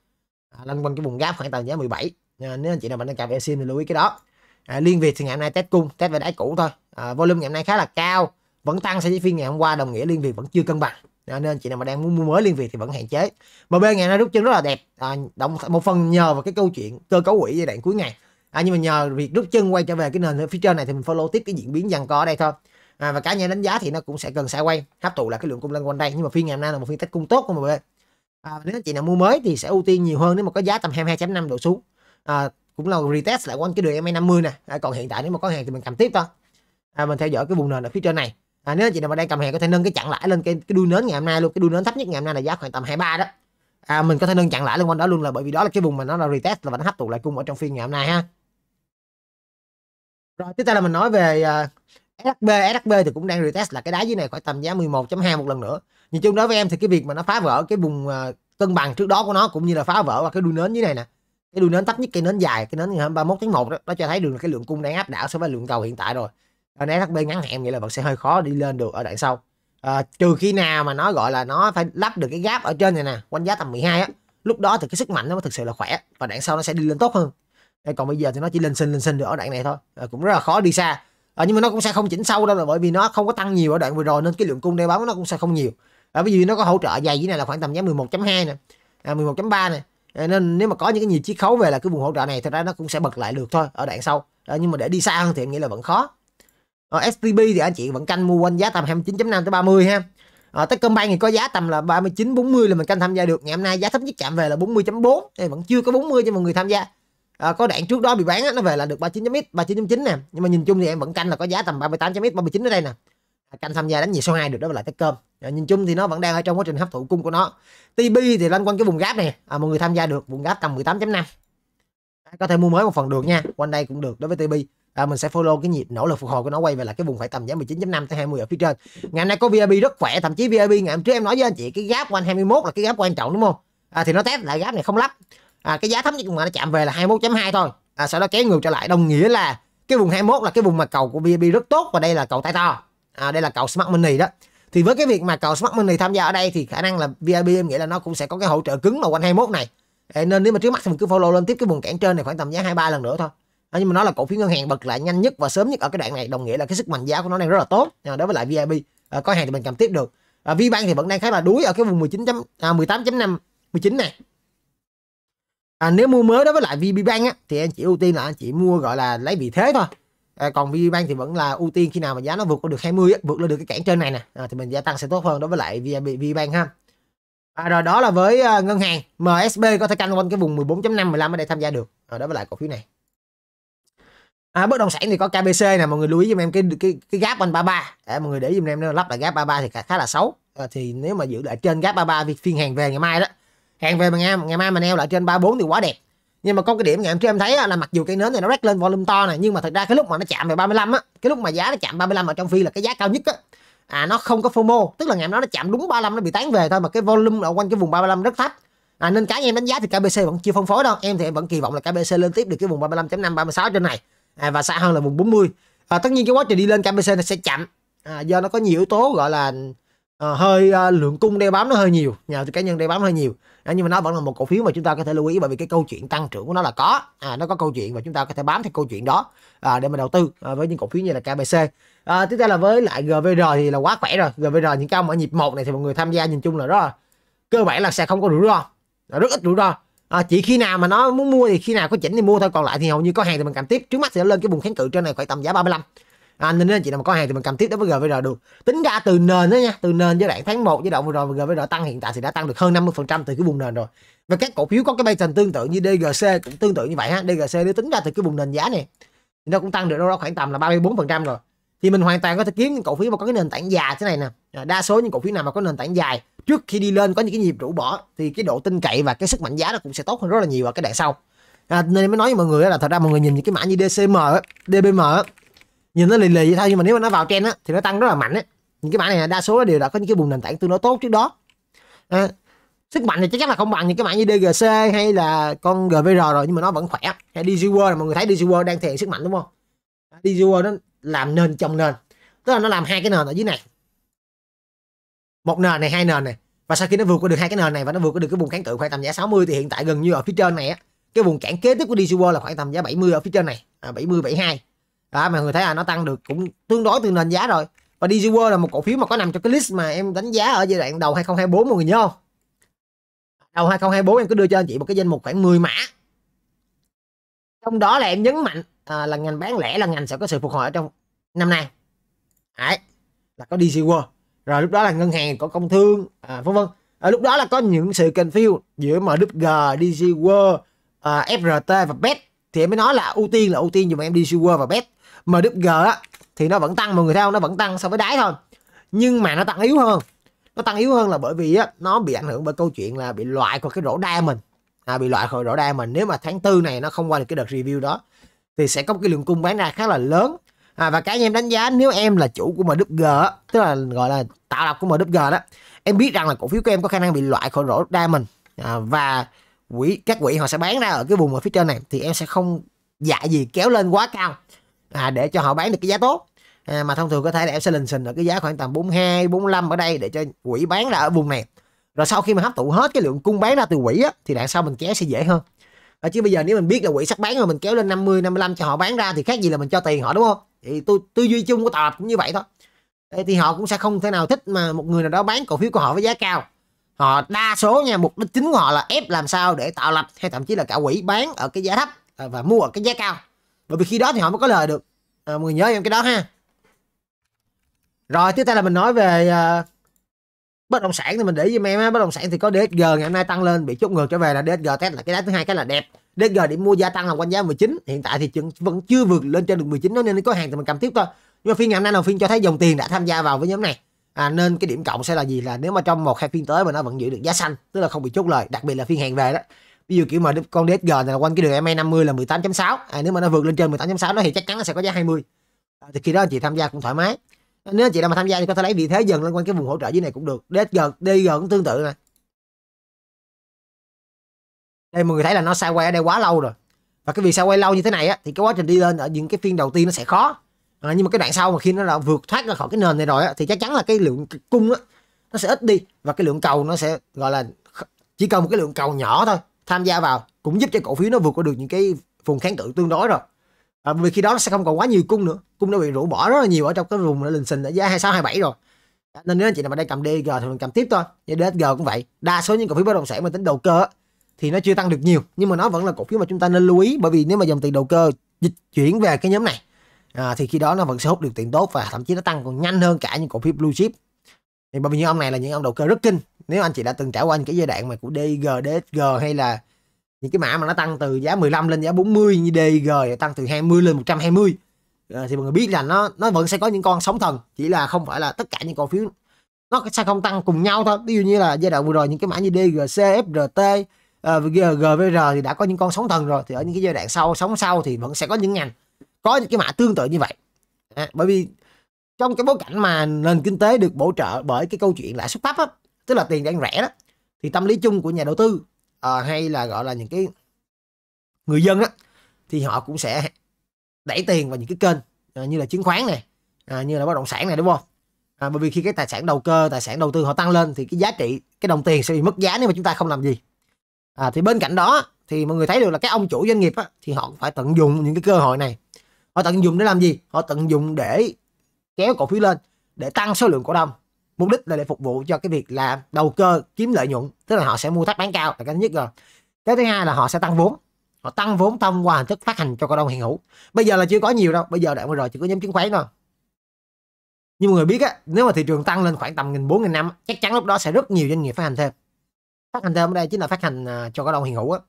S1: à, lên quanh cái vùng gap khoảng tầm giá 17 à, nếu anh chị nào mà đang cặp eSIM thì lưu ý cái đó à, liên việt thì ngày hôm nay test cung test về đáy cũ thôi à, volume ngày hôm nay khá là cao vẫn tăng so với phiên ngày hôm qua đồng nghĩa liên việt vẫn chưa cân bằng cho nên chị nào mà đang muốn mua mới liên việt thì vẫn hạn chế mb ngày nay rút chân rất là đẹp à, động một phần nhờ vào cái câu chuyện cơ cấu quỹ giai đoạn cuối ngày à, nhưng mà nhờ việc rút chân quay trở về cái nền phía trên này thì mình follow tiếp cái diễn biến dằn co ở đây thôi à, và cả nhà đánh giá thì nó cũng sẽ cần xa quay hấp thụ là cái lượng cung lên quanh đây nhưng mà phiên ngày hôm nay là một phiên test cung tốt của mb à, nếu chị nào mua mới thì sẽ ưu tiên nhiều hơn nếu mà có giá tầm 22.5 độ xuống à, cũng là retest lại quanh cái đường MA50 nè à, còn hiện tại nếu mà có hàng thì mình cầm tiếp thôi à, mình theo dõi cái vùng nền ở phía trên này à, nếu anh chị nào mà đang cầm hàng có thể nâng cái chặn lãi lên cái, cái đuôi nến ngày hôm nay luôn cái đuôi nến thấp nhất ngày hôm nay là giá khoảng tầm 23 đó à, mình có thể nâng chặn lãi lên quanh đó luôn là bởi vì đó là cái vùng mà nó là retest là nó hấp thụ lại cung ở trong phiên ngày hôm nay ha rồi tiếp theo là mình nói về uh, à, SHB SHB thì cũng đang retest là cái đáy dưới này khoảng tầm giá 11.2 một lần nữa nhìn chung đối với em thì cái việc mà nó phá vỡ cái vùng uh, cân bằng trước đó của nó cũng như là phá vỡ và cái đuôi nến dưới này nè cái đuôi nến thấp nhất cái nến dài cái nến ngày 31.1 đó nó cho thấy được là cái lượng cung đang áp đảo so với lượng cầu hiện tại rồi b ngắn hẹn vậy là vẫn sẽ hơi khó đi lên được ở đoạn sau à, trừ khi nào mà nó gọi là nó phải lắp được cái gáp ở trên này nè quanh giá tầm 12 á lúc đó thì cái sức mạnh nó mới thực sự là khỏe và đoạn sau nó sẽ đi lên tốt hơn à, còn bây giờ thì nó chỉ lên sinh lên sinh được ở đoạn này thôi à, cũng rất là khó đi xa à, nhưng mà nó cũng sẽ không chỉnh sâu đâu là bởi vì nó không có tăng nhiều ở đoạn vừa rồi nên cái lượng cung đeo bóng nó cũng sẽ không nhiều à, ví dụ nó có hỗ trợ dày dưới này là khoảng tầm giá 11.2 nè à, 11.3 nè à, nên nếu mà có những cái nhiều chiết khấu về là cái vùng hỗ trợ này thì ra nó cũng sẽ bật lại được thôi ở đoạn sau à, nhưng mà để đi xa hơn thì em nghĩ là vẫn khó à, ờ, STB thì anh chị vẫn canh mua quanh giá tầm 29.5 tới 30 ha à, Techcombank thì có giá tầm là 39 40 là mình canh tham gia được ngày hôm nay giá thấp nhất chạm về là 40.4 thì vẫn chưa có 40 cho mọi người tham gia à, có đoạn trước đó bị bán á, nó về là được 39.x 39.9 nè nhưng mà nhìn chung thì em vẫn canh là có giá tầm 38.x 39 ở đây nè à, canh tham gia đánh nhị số 2 được đó là Techcom à, nhìn chung thì nó vẫn đang ở trong quá trình hấp thụ cung của nó TB thì loanh quanh cái vùng gáp này à, mọi người tham gia được vùng gáp tầm 18.5 à, có thể mua mới một phần được nha quanh đây cũng được đối với TB à, mình sẽ follow cái nhịp nỗ lực phục hồi của nó quay về là cái vùng phải tầm giá 19.5 tới 20 ở phía trên ngày hôm nay có VIP rất khỏe thậm chí VIP ngày hôm trước em nói với anh chị cái gap quanh 21 là cái gap quan trọng đúng không à, thì nó test lại gap này không lắp à, cái giá thấp nhất mà nó chạm về là 21.2 thôi à, sau đó kéo ngược trở lại đồng nghĩa là cái vùng 21 là cái vùng mà cầu của VIP rất tốt và đây là cầu tay to à, đây là cầu Smart Money đó thì với cái việc mà cầu Smart Money tham gia ở đây thì khả năng là VIP em nghĩ là nó cũng sẽ có cái hỗ trợ cứng vào quanh 21 này nên nếu mà trước mắt thì mình cứ follow lên tiếp cái vùng cản trên này khoảng tầm giá 23 lần nữa thôi À, nhưng mà nó là cổ phiếu ngân hàng bật lại nhanh nhất và sớm nhất ở cái đoạn này đồng nghĩa là cái sức mạnh giá của nó đang rất là tốt à, đối với lại vib à, có hàng thì mình cầm tiếp được à, VBank thì vẫn đang khá là đuối ở cái vùng 19 à, 18.5 19 này à, nếu mua mới đối với lại VPBank á, thì anh chị ưu tiên là anh chị mua gọi là lấy vị thế thôi à, còn VPBank thì vẫn là ưu tiên khi nào mà giá nó vượt qua được 20 á, vượt lên được cái cản trên này nè à, thì mình gia tăng sẽ tốt hơn đối với lại vib VPBank ha à, rồi đó là với à, ngân hàng MSB có thể canh quanh cái vùng 14.5 15 ở đây tham gia được à, đối với lại cổ phiếu này à, bất động sản thì có KBC nè mọi người lưu ý giùm em cái cái cái gap quanh 33 để mọi người để giùm em nếu lắp lại gap 33 thì khá là xấu à, thì nếu mà giữ lại trên gap 33 phiên hàng về ngày mai đó hàng về mà nghe ngày mai mà neo lại trên 34 thì quá đẹp nhưng mà có cái điểm ngày hôm trước em thấy là mặc dù cái nến này nó rét lên volume to này nhưng mà thật ra cái lúc mà nó chạm về 35 á cái lúc mà giá nó chạm 35 ở trong phi là cái giá cao nhất á à nó không có FOMO tức là ngày hôm đó nó chạm đúng 35 nó bị tán về thôi mà cái volume ở quanh cái vùng 35 rất thấp à, nên cá nhân đánh giá thì KBC vẫn chưa phân phối đâu em thì em vẫn kỳ vọng là KBC lên tiếp được cái vùng 35.5 36 trên này à, và xa hơn là vùng 40 à, tất nhiên cái quá trình đi lên KPC nó sẽ chậm à, do nó có nhiều yếu tố gọi là à, hơi à, lượng cung đeo bám nó hơi nhiều nhà cá nhân đeo bám hơi nhiều à, nhưng mà nó vẫn là một cổ phiếu mà chúng ta có thể lưu ý bởi vì cái câu chuyện tăng trưởng của nó là có à, nó có câu chuyện và chúng ta có thể bám theo câu chuyện đó à, để mà đầu tư à, với những cổ phiếu như là KBC à, tiếp theo là với lại GVR thì là quá khỏe rồi GVR những cái ông ở nhịp một này thì mọi người tham gia nhìn chung là đó cơ bản là sẽ không có rủi ro rất ít rủi ro à, chỉ khi nào mà nó muốn mua thì khi nào có chỉnh thì mua thôi còn lại thì hầu như có hàng thì mình cầm tiếp trước mắt sẽ lên cái vùng kháng cự trên này khoảng tầm giá 35 à, ờ, nên anh chị nào mà có hàng thì mình cầm tiếp đó với GVR được tính ra từ nền đó nha từ nền giai đoạn tháng 1 giai đoạn vừa rồi và GVR tăng hiện tại thì đã tăng được hơn 50 phần trăm từ cái vùng nền rồi và các cổ phiếu có cái pattern tương tự như DGC cũng tương tự như vậy ha DGC nếu tính ra từ cái vùng nền giá này thì nó cũng tăng được đâu đó khoảng tầm là 34 phần trăm rồi thì mình hoàn toàn có thể kiếm những cổ phiếu mà có cái nền tảng dài thế này nè ờ, đa số những cổ phiếu nào mà có nền tảng dài trước khi đi lên có những cái nhịp rũ bỏ thì cái độ tin cậy và cái sức mạnh giá nó cũng sẽ tốt hơn rất là nhiều ở cái đoạn sau à, nên mới nói với mọi người là thật ra mọi người nhìn những cái mã như DCM DBM nhìn nó lì lì vậy thôi nhưng mà nếu mà nó vào trend á thì nó tăng rất là mạnh á những cái mã này đa số đều đã có những cái vùng nền tảng tương đối tốt trước đó à, sức mạnh thì chắc chắn là không bằng những cái mã như DGC hay là con GVR rồi nhưng mà nó vẫn khỏe hay DGW là mọi người thấy DGW đang thể hiện sức mạnh đúng không DGW nó làm nền trồng nền tức là nó làm hai cái nền ở dưới này một nền này hai nền này và sau khi nó vượt qua được hai cái nền này và nó vượt qua được cái vùng kháng cự khoảng tầm giá 60 thì hiện tại gần như ở phía trên này á cái vùng cản kế tiếp của DC là khoảng tầm giá 70 ở phía trên này à, 70 72 đó mà người thấy là nó tăng được cũng tương đối từ nền giá rồi và DC là một cổ phiếu mà có nằm trong cái list mà em đánh giá ở giai đoạn đầu 2024 mọi người nhớ không đầu 2024 em cứ đưa cho anh chị một cái danh mục khoảng 10 mã trong đó là em nhấn mạnh à, là ngành bán lẻ là ngành sẽ có sự phục hồi ở trong năm nay đấy là có DC World rồi lúc đó là ngân hàng có công thương à, vân vân à, lúc đó là có những sự confuse giữa MWG, DG World, à, FRT và BET thì em mới nói là ưu tiên là ưu tiên dùm em DG World và BET MWG á thì nó vẫn tăng mọi người thấy không nó vẫn tăng so với đáy thôi nhưng mà nó tăng yếu hơn nó tăng yếu hơn là bởi vì á, nó bị ảnh hưởng bởi câu chuyện là bị loại khỏi cái rổ đa mình à, bị loại khỏi rổ đa mình nếu mà tháng tư này nó không qua được cái đợt review đó thì sẽ có một cái lượng cung bán ra khá là lớn à, và cá nhân em đánh giá nếu em là chủ của MWG tức là gọi là tạo lập của MWG đó em biết rằng là cổ phiếu của em có khả năng bị loại khỏi rổ diamond à, và quỹ các quỹ họ sẽ bán ra ở cái vùng ở phía trên này thì em sẽ không dạy gì kéo lên quá cao à, để cho họ bán được cái giá tốt à, mà thông thường có thể là em sẽ lình xình ở cái giá khoảng tầm 42 45 ở đây để cho quỹ bán ra ở vùng này rồi sau khi mà hấp thụ hết cái lượng cung bán ra từ quỹ á, thì đằng sau mình kéo sẽ dễ hơn à, chứ bây giờ nếu mình biết là quỹ sắp bán rồi mình kéo lên 50 55 cho họ bán ra thì khác gì là mình cho tiền họ đúng không thì tôi tư duy chung của tập cũng như vậy thôi thì họ cũng sẽ không thể nào thích mà một người nào đó bán cổ phiếu của họ với giá cao họ đa số nha mục đích chính của họ là ép làm sao để tạo lập hay thậm chí là cả quỹ bán ở cái giá thấp à, và mua ở cái giá cao bởi vì khi đó thì họ mới có lời được à, mọi người nhớ em cái đó ha rồi tiếp theo là mình nói về uh, bất động sản thì mình để giùm em ha bất động sản thì có DSG ngày hôm nay tăng lên bị chốt ngược trở về là DSG test là cái đá thứ hai cái là đẹp DG điểm mua gia tăng là quanh giá 19 hiện tại thì vẫn chưa vượt lên trên được 19 nó nên có hàng thì mình cầm tiếp thôi nhưng mà phiên ngày hôm nay là phiên cho thấy dòng tiền đã tham gia vào với nhóm này à, nên cái điểm cộng sẽ là gì là nếu mà trong một hai phiên tới mà nó vẫn giữ được giá xanh tức là không bị chốt lời đặc biệt là phiên hàng về đó ví dụ kiểu mà con DSG này là quanh cái đường MA 50 là 18.6 à, nếu mà nó vượt lên trên 18.6 nó thì chắc chắn nó sẽ có giá 20 à, thì khi đó anh chị tham gia cũng thoải mái nếu anh chị nào mà tham gia thì có thể lấy vị thế dần lên quanh cái vùng hỗ trợ dưới này cũng được DSG DG cũng tương tự này đây mọi người thấy là nó quay ở đây quá lâu rồi và cái việc quay lâu như thế này á thì cái quá trình đi lên ở những cái phiên đầu tiên nó sẽ khó à, nhưng mà cái đoạn sau mà khi nó là vượt thoát ra khỏi cái nền này rồi á thì chắc chắn là cái lượng cái cung á nó sẽ ít đi và cái lượng cầu nó sẽ gọi là chỉ cần một cái lượng cầu nhỏ thôi tham gia vào cũng giúp cho cổ phiếu nó vượt qua được những cái vùng kháng cự tương đối rồi à, vì khi đó nó sẽ không còn quá nhiều cung nữa cung đã bị rũ bỏ rất là nhiều ở trong cái vùng lình xình ở giá 26 27 rồi nên nếu anh chị nào mà đang cầm DG thì mình cầm tiếp thôi như DSG cũng vậy đa số những cổ phiếu bất động sản mà tính đầu cơ thì nó chưa tăng được nhiều nhưng mà nó vẫn là cổ phiếu mà chúng ta nên lưu ý bởi vì nếu mà dòng tiền đầu cơ dịch chuyển về cái nhóm này à, thì khi đó nó vẫn sẽ hút được tiền tốt và thậm chí nó tăng còn nhanh hơn cả những cổ phiếu blue chip thì bởi vì những ông này là những ông đầu cơ rất kinh nếu anh chị đã từng trải qua những cái giai đoạn mà của DG, DSG hay là những cái mã mà nó tăng từ giá 15 lên giá 40 như DG tăng từ 20 lên 120 à, thì mọi người biết là nó nó vẫn sẽ có những con sóng thần chỉ là không phải là tất cả những cổ phiếu nó sẽ không tăng cùng nhau thôi ví dụ như là giai đoạn vừa rồi những cái mã như DGC, FRT à, ờ, ờ, GVR thì đã có những con sóng thần rồi thì ở những cái giai đoạn sau sóng sau thì vẫn sẽ có những ngành có những cái mã tương tự như vậy à, bởi vì trong cái bối cảnh mà nền kinh tế được bổ trợ bởi cái câu chuyện lãi suất thấp á, tức là tiền đang rẻ đó thì tâm lý chung của nhà đầu tư à, hay là gọi là những cái người dân á thì họ cũng sẽ đẩy tiền vào những cái kênh à, như là chứng khoán này à, như là bất động sản này đúng không à, bởi vì khi cái tài sản đầu cơ tài sản đầu tư họ tăng lên thì cái giá trị cái đồng tiền sẽ bị mất giá nếu mà chúng ta không làm gì à, thì bên cạnh đó thì mọi người thấy được là các ông chủ doanh nghiệp á, thì họ phải tận dụng những cái cơ hội này họ tận dụng để làm gì họ tận dụng để kéo cổ phiếu lên để tăng số lượng cổ đông mục đích là để phục vụ cho cái việc là đầu cơ kiếm lợi nhuận tức là họ sẽ mua thấp bán cao là cái thứ nhất rồi cái thứ hai là họ sẽ tăng vốn họ tăng vốn thông qua hình thức phát hành cho cổ đông hiện hữu bây giờ là chưa có nhiều đâu bây giờ đã rồi chỉ có nhóm chứng khoán thôi nhưng mọi người biết á nếu mà thị trường tăng lên khoảng tầm nghìn bốn nghìn năm chắc chắn lúc đó sẽ rất nhiều doanh nghiệp phát hành thêm phát hành thêm ở đây chính là phát hành à, cho các đồng hiện hữu á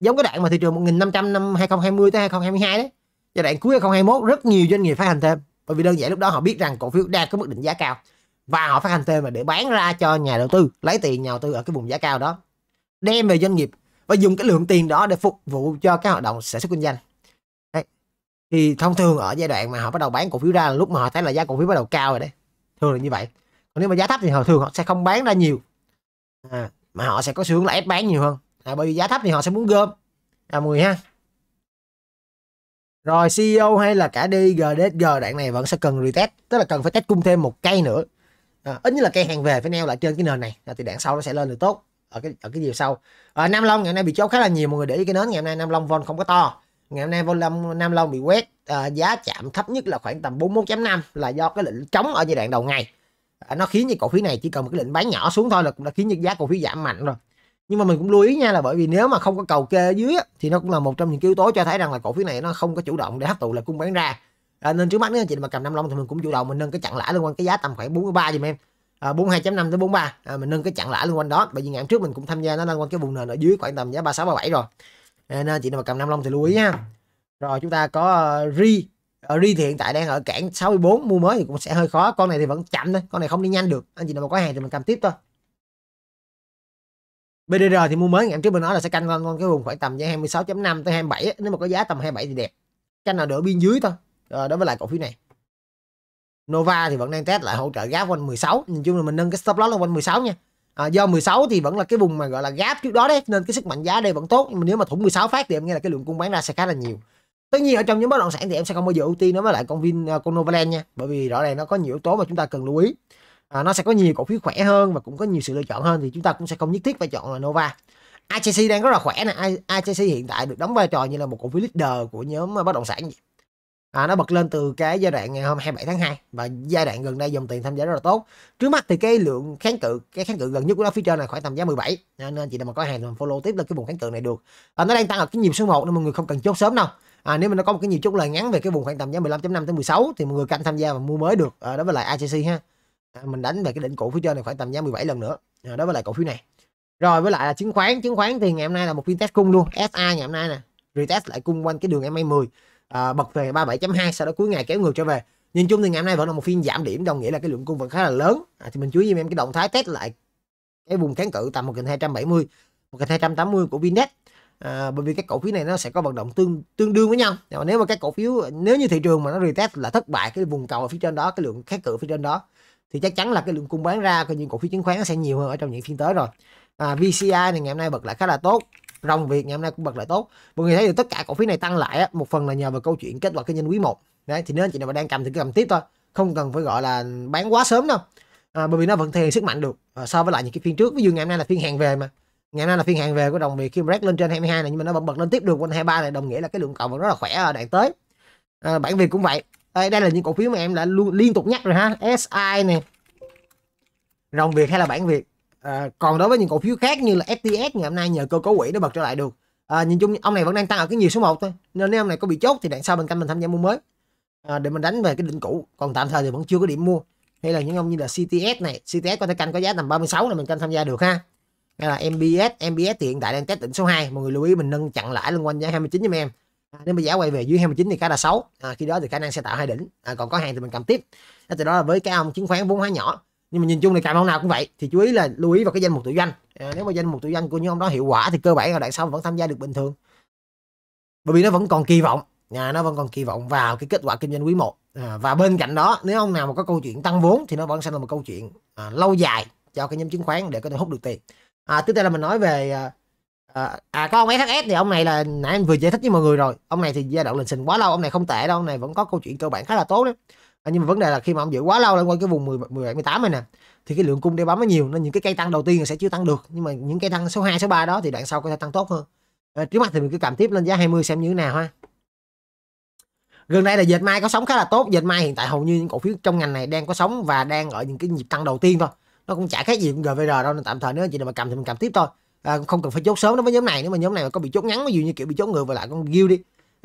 S1: giống cái đoạn mà thị trường 1500 năm 2020 tới 2022 đấy giai đoạn cuối 2021 rất nhiều doanh nghiệp phát hành thêm bởi vì đơn giản lúc đó họ biết rằng cổ phiếu đang có mức định giá cao và họ phát hành thêm mà để bán ra cho nhà đầu tư lấy tiền nhà đầu tư ở cái vùng giá cao đó đem về doanh nghiệp và dùng cái lượng tiền đó để phục vụ cho các hoạt động sản xuất kinh doanh đấy. thì thông thường ở giai đoạn mà họ bắt đầu bán cổ phiếu ra là lúc mà họ thấy là giá cổ phiếu bắt đầu cao rồi đấy thường là như vậy còn nếu mà giá thấp thì họ thường họ sẽ không bán ra nhiều à, mà họ sẽ có xu hướng là ép bán nhiều hơn à, bởi vì giá thấp thì họ sẽ muốn gom à, mọi người ha rồi CEO hay là cả DG, DSG đoạn này vẫn sẽ cần retest tức là cần phải test cung thêm một cây nữa à, ít nhất là cây hàng về phải neo lại trên cái nền này à, thì đoạn sau nó sẽ lên được tốt ở cái ở cái điều sau à, Nam Long ngày hôm nay bị chốt khá là nhiều mọi người để ý cái nến ngày hôm nay Nam Long vol không có to ngày hôm nay vol Nam Long bị quét à, giá chạm thấp nhất là khoảng tầm 41.5 là do cái lệnh chống ở giai đoạn đầu ngày À, nó khiến những cổ phiếu này chỉ cần một cái lệnh bán nhỏ xuống thôi là cũng đã khiến những giá cổ phiếu giảm mạnh rồi nhưng mà mình cũng lưu ý nha là bởi vì nếu mà không có cầu kê ở dưới thì nó cũng là một trong những yếu tố cho thấy rằng là cổ phiếu này nó không có chủ động để hấp thụ là cung bán ra à, nên trước mắt nếu anh chị mà cầm Long thì mình cũng chủ động mình nâng cái chặn lãi liên quan cái giá tầm khoảng 43 dùm em à, 42.5 tới 43 à, mình nâng cái chặn lãi liên quan đó bởi vì ngày trước mình cũng tham gia nó liên quan cái vùng nền ở dưới khoảng tầm giá 36 37 rồi à, nên chị nào mà cầm Long thì lưu ý nha rồi chúng ta có uh, ri ở ờ, ri thì hiện tại đang ở cản 64 mua mới thì cũng sẽ hơi khó. Con này thì vẫn chậm thôi, con này không đi nhanh được. Anh chị nào mà có hàng thì mình cầm tiếp thôi. BDR thì mua mới ngày trước mình nói là sẽ canh ngon con cái vùng khoảng tầm giá 26.5 tới 27 nếu mà có giá tầm 27 thì đẹp. Canh nào đỡ biên dưới thôi. Rồi ờ, đối với lại cổ phiếu này. Nova thì vẫn đang test lại hỗ trợ gáp quanh 16, nhìn chung là mình nâng cái stop loss lên quanh 16 nha. À, do 16 thì vẫn là cái vùng mà gọi là gáp trước đó đấy nên cái sức mạnh giá đây vẫn tốt nhưng mà nếu mà thủng 16 phát thì em nghe là cái lượng cung bán ra sẽ khá là nhiều tất nhiên ở trong những bất động sản thì em sẽ không bao giờ ưu tiên nó với lại con Vin à, con Novaland nha bởi vì rõ ràng nó có nhiều yếu tố mà chúng ta cần lưu ý à, nó sẽ có nhiều cổ phiếu khỏe hơn và cũng có nhiều sự lựa chọn hơn thì chúng ta cũng sẽ không nhất thiết phải chọn là Nova ICC đang rất là khỏe nè ICC hiện tại được đóng vai trò như là một cổ phiếu leader của nhóm à, bất động sản gì. À, nó bật lên từ cái giai đoạn ngày hôm 27 tháng 2 và giai đoạn gần đây dòng tiền tham gia rất là tốt trước mắt thì cái lượng kháng cự cái kháng cự gần nhất của nó phía trên là khoảng tầm giá 17 nên, nên chị nào mà có hàng thì follow tiếp lên cái vùng kháng cự này được à, nó đang tăng ở cái nhịp số 1 nên mọi người không cần chốt sớm đâu à, nếu mà nó có một cái nhiều chút lời ngắn về cái vùng khoảng tầm giá 15.5 tới 16 thì mọi người canh tham gia và mua mới được à, đối với lại ICC ha à, mình đánh về cái đỉnh cổ phía trên này khoảng tầm giá 17 lần nữa à, đối với lại cổ phiếu này rồi với lại là chứng khoán chứng khoán thì ngày hôm nay là một phiên test cung luôn SA ngày hôm nay nè retest lại cung quanh cái đường MA10 à, bật về 37.2 sau đó cuối ngày kéo ngược trở về nhìn chung thì ngày hôm nay vẫn là một phiên giảm điểm đồng nghĩa là cái lượng cung vẫn khá là lớn à, thì mình chú ý em cái động thái test lại cái vùng kháng cự tầm 1270 280 của Vindex à, bởi vì các cổ phiếu này nó sẽ có vận động tương tương đương với nhau nếu mà các cổ phiếu nếu như thị trường mà nó retest là thất bại cái vùng cầu ở phía trên đó cái lượng kháng cự phía trên đó thì chắc chắn là cái lượng cung bán ra của những cổ phiếu chứng khoán sẽ nhiều hơn ở trong những phiên tới rồi à, VCI này ngày hôm nay bật lại khá là tốt rồng Việt ngày hôm nay cũng bật lại tốt mọi người thấy được tất cả cổ phiếu này tăng lại một phần là nhờ vào câu chuyện kết quả kinh doanh quý một đấy thì nếu anh chị nào mà đang cầm thì cứ cầm tiếp thôi không cần phải gọi là bán quá sớm đâu à, bởi vì nó vẫn thể hiện sức mạnh được à, so với lại những cái phiên trước ví dụ ngày hôm nay là phiên hàng về mà ngày hôm nay là phiên hàng về của đồng Việt khi break lên trên 22 này nhưng mà nó vẫn bật lên tiếp được quanh 23 này đồng nghĩa là cái lượng cầu vẫn rất là khỏe ở à, đoạn tới à, bản Việt cũng vậy đây, đây là những cổ phiếu mà em đã luôn liên tục nhắc rồi ha SI này đồng Việt hay là bản Việt à, còn đối với những cổ phiếu khác như là STS ngày hôm nay nhờ cơ cấu quỹ nó bật trở lại được à, nhìn chung ông này vẫn đang tăng ở cái nhiều số 1 thôi nên nếu ông này có bị chốt thì đằng sau bên cạnh mình tham gia mua mới à, để mình đánh về cái đỉnh cũ còn tạm thời thì vẫn chưa có điểm mua hay là những ông như là CTS này CTS có thể canh có giá tầm 36 là mình canh tham gia được ha đây là MBS MBS thì hiện tại đang test đỉnh số 2 mọi người lưu ý mình nâng chặn lại lên quanh giá 29 giùm em à, nếu mà giá quay về dưới 29 thì cái là xấu. à, khi đó thì khả năng sẽ tạo hai đỉnh à, còn có hàng thì mình cầm tiếp à, từ đó là với cái ông chứng khoán vốn hóa nhỏ nhưng mà nhìn chung thì cầm ông nào cũng vậy thì chú ý là lưu ý vào cái danh mục tự doanh à, nếu mà danh mục tự doanh của những ông đó hiệu quả thì cơ bản là đại sau vẫn tham gia được bình thường bởi vì nó vẫn còn kỳ vọng à, nó vẫn còn kỳ vọng vào cái kết quả kinh doanh quý 1 à, và bên cạnh đó nếu ông nào mà có câu chuyện tăng vốn thì nó vẫn sẽ là một câu chuyện à, lâu dài cho cái nhóm chứng khoán để có thể hút được tiền à, tiếp theo là mình nói về à, à, à có ông SHS thì ông này là nãy em vừa giải thích với mọi người rồi ông này thì giai đoạn lình xình quá lâu ông này không tệ đâu ông này vẫn có câu chuyện cơ bản khá là tốt đấy à, nhưng mà vấn đề là khi mà ông giữ quá lâu lên qua cái vùng 10, 17, 18 này nè thì cái lượng cung đeo bám nó nhiều nên những cái cây tăng đầu tiên sẽ chưa tăng được nhưng mà những cây tăng số 2, số 3 đó thì đoạn sau có thể tăng tốt hơn à, trước mắt thì mình cứ cầm tiếp lên giá 20 xem như thế nào ha gần đây là dệt may có sóng khá là tốt dệt may hiện tại hầu như những cổ phiếu trong ngành này đang có sóng và đang ở những cái nhịp tăng đầu tiên thôi nó cũng chả khác gì cũng gvr đâu nên tạm thời nếu anh chị nào mà cầm thì mình cầm tiếp thôi à, không cần phải chốt sớm nó với nhóm này nếu mà nhóm này mà có bị chốt ngắn ví dụ như kiểu bị chốt ngược và lại con ghiêu đi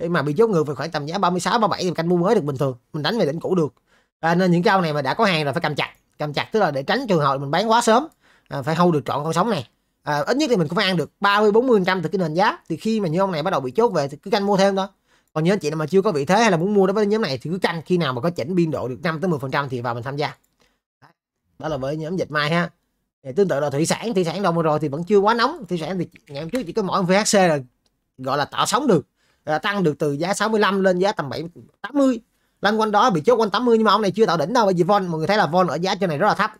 S1: mà bị chốt ngược về khoảng tầm giá 36 37 thì canh mua mới được bình thường mình đánh về đỉnh cũ được à, nên những cao này mà đã có hàng rồi phải cầm chặt cầm chặt tức là để tránh trường hợp mình bán quá sớm à, phải hâu được trọn con sống này à, ít nhất thì mình cũng phải ăn được 30 40 trăm từ cái nền giá thì khi mà như ông này bắt đầu bị chốt về thì cứ canh mua thêm thôi còn anh chị nào mà chưa có vị thế hay là muốn mua đối với nhóm này thì cứ canh khi nào mà có chỉnh biên độ được 5 tới 10 phần trăm thì vào mình tham gia đó là với nhóm dịch may ha thì tương tự là thủy sản thủy sản đâu mà rồi thì vẫn chưa quá nóng thủy sản thì ngày hôm trước chỉ có mỗi VHC là gọi là tạo sóng được là tăng được từ giá 65 lên giá tầm 7 80 lăn quanh đó bị chốt quanh 80 nhưng mà ông này chưa tạo đỉnh đâu bởi vì von mọi người thấy là von ở giá trên này rất là thấp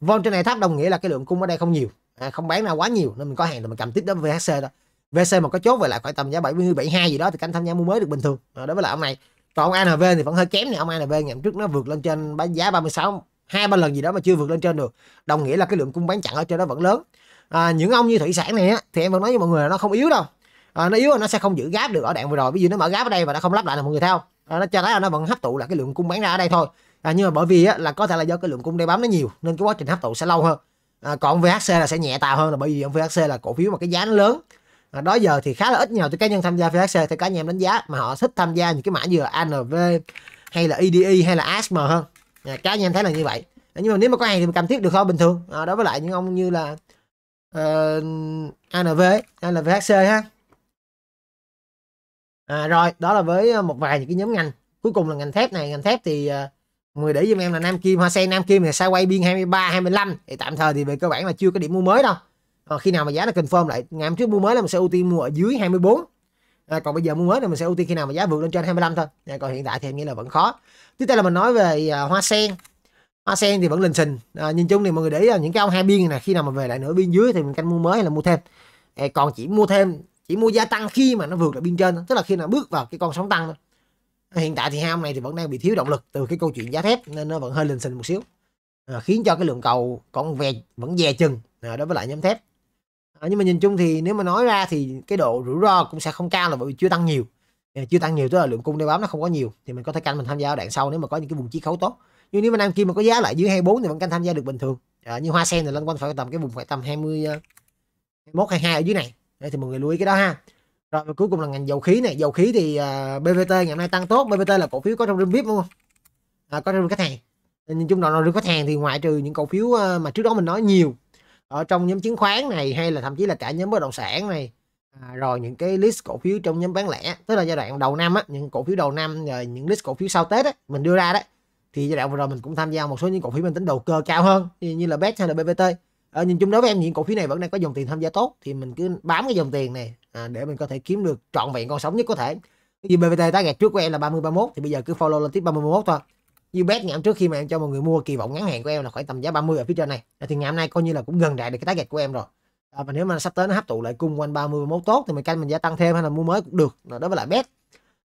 S1: von trên này thấp đồng nghĩa là cái lượng cung ở đây không nhiều à, không bán ra quá nhiều nên mình có hàng thì mình cầm tiếp đến VHC đó VC mà có chốt về lại khoảng tầm giá 70 72 gì đó thì canh tham gia mua mới được bình thường à, đối với lại ông này còn ông ANV thì vẫn hơi kém này ông ANV ngày hôm trước nó vượt lên trên giá 36 hai ba lần gì đó mà chưa vượt lên trên được đồng nghĩa là cái lượng cung bán chặn ở trên đó vẫn lớn à, những ông như thủy sản này á, thì em vẫn nói với mọi người là nó không yếu đâu à, nó yếu là nó sẽ không giữ gáp được ở đoạn vừa rồi ví dụ nó mở gáp ở đây và nó không lắp lại là mọi người theo à, nó cho thấy là nó vẫn hấp thụ là cái lượng cung bán ra ở đây thôi à, nhưng mà bởi vì á, là có thể là do cái lượng cung đeo bám nó nhiều nên cái quá trình hấp thụ sẽ lâu hơn à, còn VHC là sẽ nhẹ tàu hơn là bởi vì ông VHC là cổ phiếu mà cái giá nó lớn à, đó giờ thì khá là ít nhiều từ cá nhân tham gia VHC thì cá nhân em đánh giá mà họ thích tham gia những cái mã như là ANV hay là IDE hay là ASM hơn à, cá nhân em thấy là như vậy nhưng mà nếu mà có hàng thì mình cầm thiết được không bình thường à, đối với lại những ông như là uh, ờ, ANV ANVHC ha à, rồi đó là với một vài những cái nhóm ngành cuối cùng là ngành thép này ngành thép thì uh, ờ, người để giùm em là Nam Kim Hoa Sen Nam Kim thì sao quay biên 23 25 thì tạm thời thì về cơ bản là chưa có điểm mua mới đâu à, khi nào mà giá là confirm lại ngày hôm trước mua mới là mình sẽ ưu tiên mua ở dưới 24 à, còn bây giờ mua mới thì mình sẽ ưu tiên khi nào mà giá vượt lên trên 25 thôi à, còn hiện tại thì em nghĩ là vẫn khó tiếp theo là mình nói về à, hoa sen hoa sen thì vẫn lình xình à, nhìn chung thì mọi người để ý là những cái ông hai biên này khi nào mà về lại nửa biên dưới thì mình canh mua mới hay là mua thêm à, còn chỉ mua thêm chỉ mua gia tăng khi mà nó vượt lại biên trên tức là khi nào bước vào cái con sóng tăng thôi à, hiện tại thì hai ông này thì vẫn đang bị thiếu động lực từ cái câu chuyện giá thép nên nó vẫn hơi lình xình một xíu à, khiến cho cái lượng cầu còn về vẫn dè chừng à, đối với lại nhóm thép à, nhưng mà nhìn chung thì nếu mà nói ra thì cái độ rủi ro cũng sẽ không cao là bởi vì chưa tăng nhiều ờ, chưa tăng nhiều tức là lượng cung đeo bám nó không có nhiều thì mình có thể canh mình tham gia ở đoạn sau nếu mà có những cái vùng chiết khấu tốt nhưng nếu mà nam kim mà có giá lại dưới 24 thì vẫn canh tham gia được bình thường à, như hoa sen thì lên quanh phải tầm cái vùng phải tầm 20 21 22 ở dưới này Đây thì mọi người lưu ý cái đó ha rồi cuối cùng là ngành dầu khí này dầu khí thì uh, BVT ngày hôm nay tăng tốt BVT là cổ phiếu có trong rương vip luôn, à, có trong khách hàng nhìn chung là rương khách hàng thì ngoại trừ những cổ phiếu mà trước đó mình nói nhiều ở trong nhóm chứng khoán này hay là thậm chí là cả nhóm bất động sản này à, rồi những cái list cổ phiếu trong nhóm bán lẻ tức là giai đoạn đầu năm á những cổ phiếu đầu năm rồi những list cổ phiếu sau tết á mình đưa ra đấy thì giai đoạn vừa rồi mình cũng tham gia một số những cổ phiếu mang tính đầu cơ cao hơn như là bet hay là bvt à, nhìn chung đối với em những cổ phiếu này vẫn đang có dòng tiền tham gia tốt thì mình cứ bám cái dòng tiền này à, để mình có thể kiếm được trọn vẹn con sống nhất có thể như bvt tá gạt trước của em là 30 31 thì bây giờ cứ follow lên tiếp 31 thôi UBS ngày hôm trước khi mà em cho mọi người mua kỳ vọng ngắn hạn của em là khoảng tầm giá 30 ở phía trên này thì ngày hôm nay coi như là cũng gần đạt được cái target của em rồi à, và nếu mà sắp tới nó hấp thụ lại cung quanh 30 mốt tốt thì mình canh mình gia tăng thêm hay là mua mới cũng được là đối với lại bet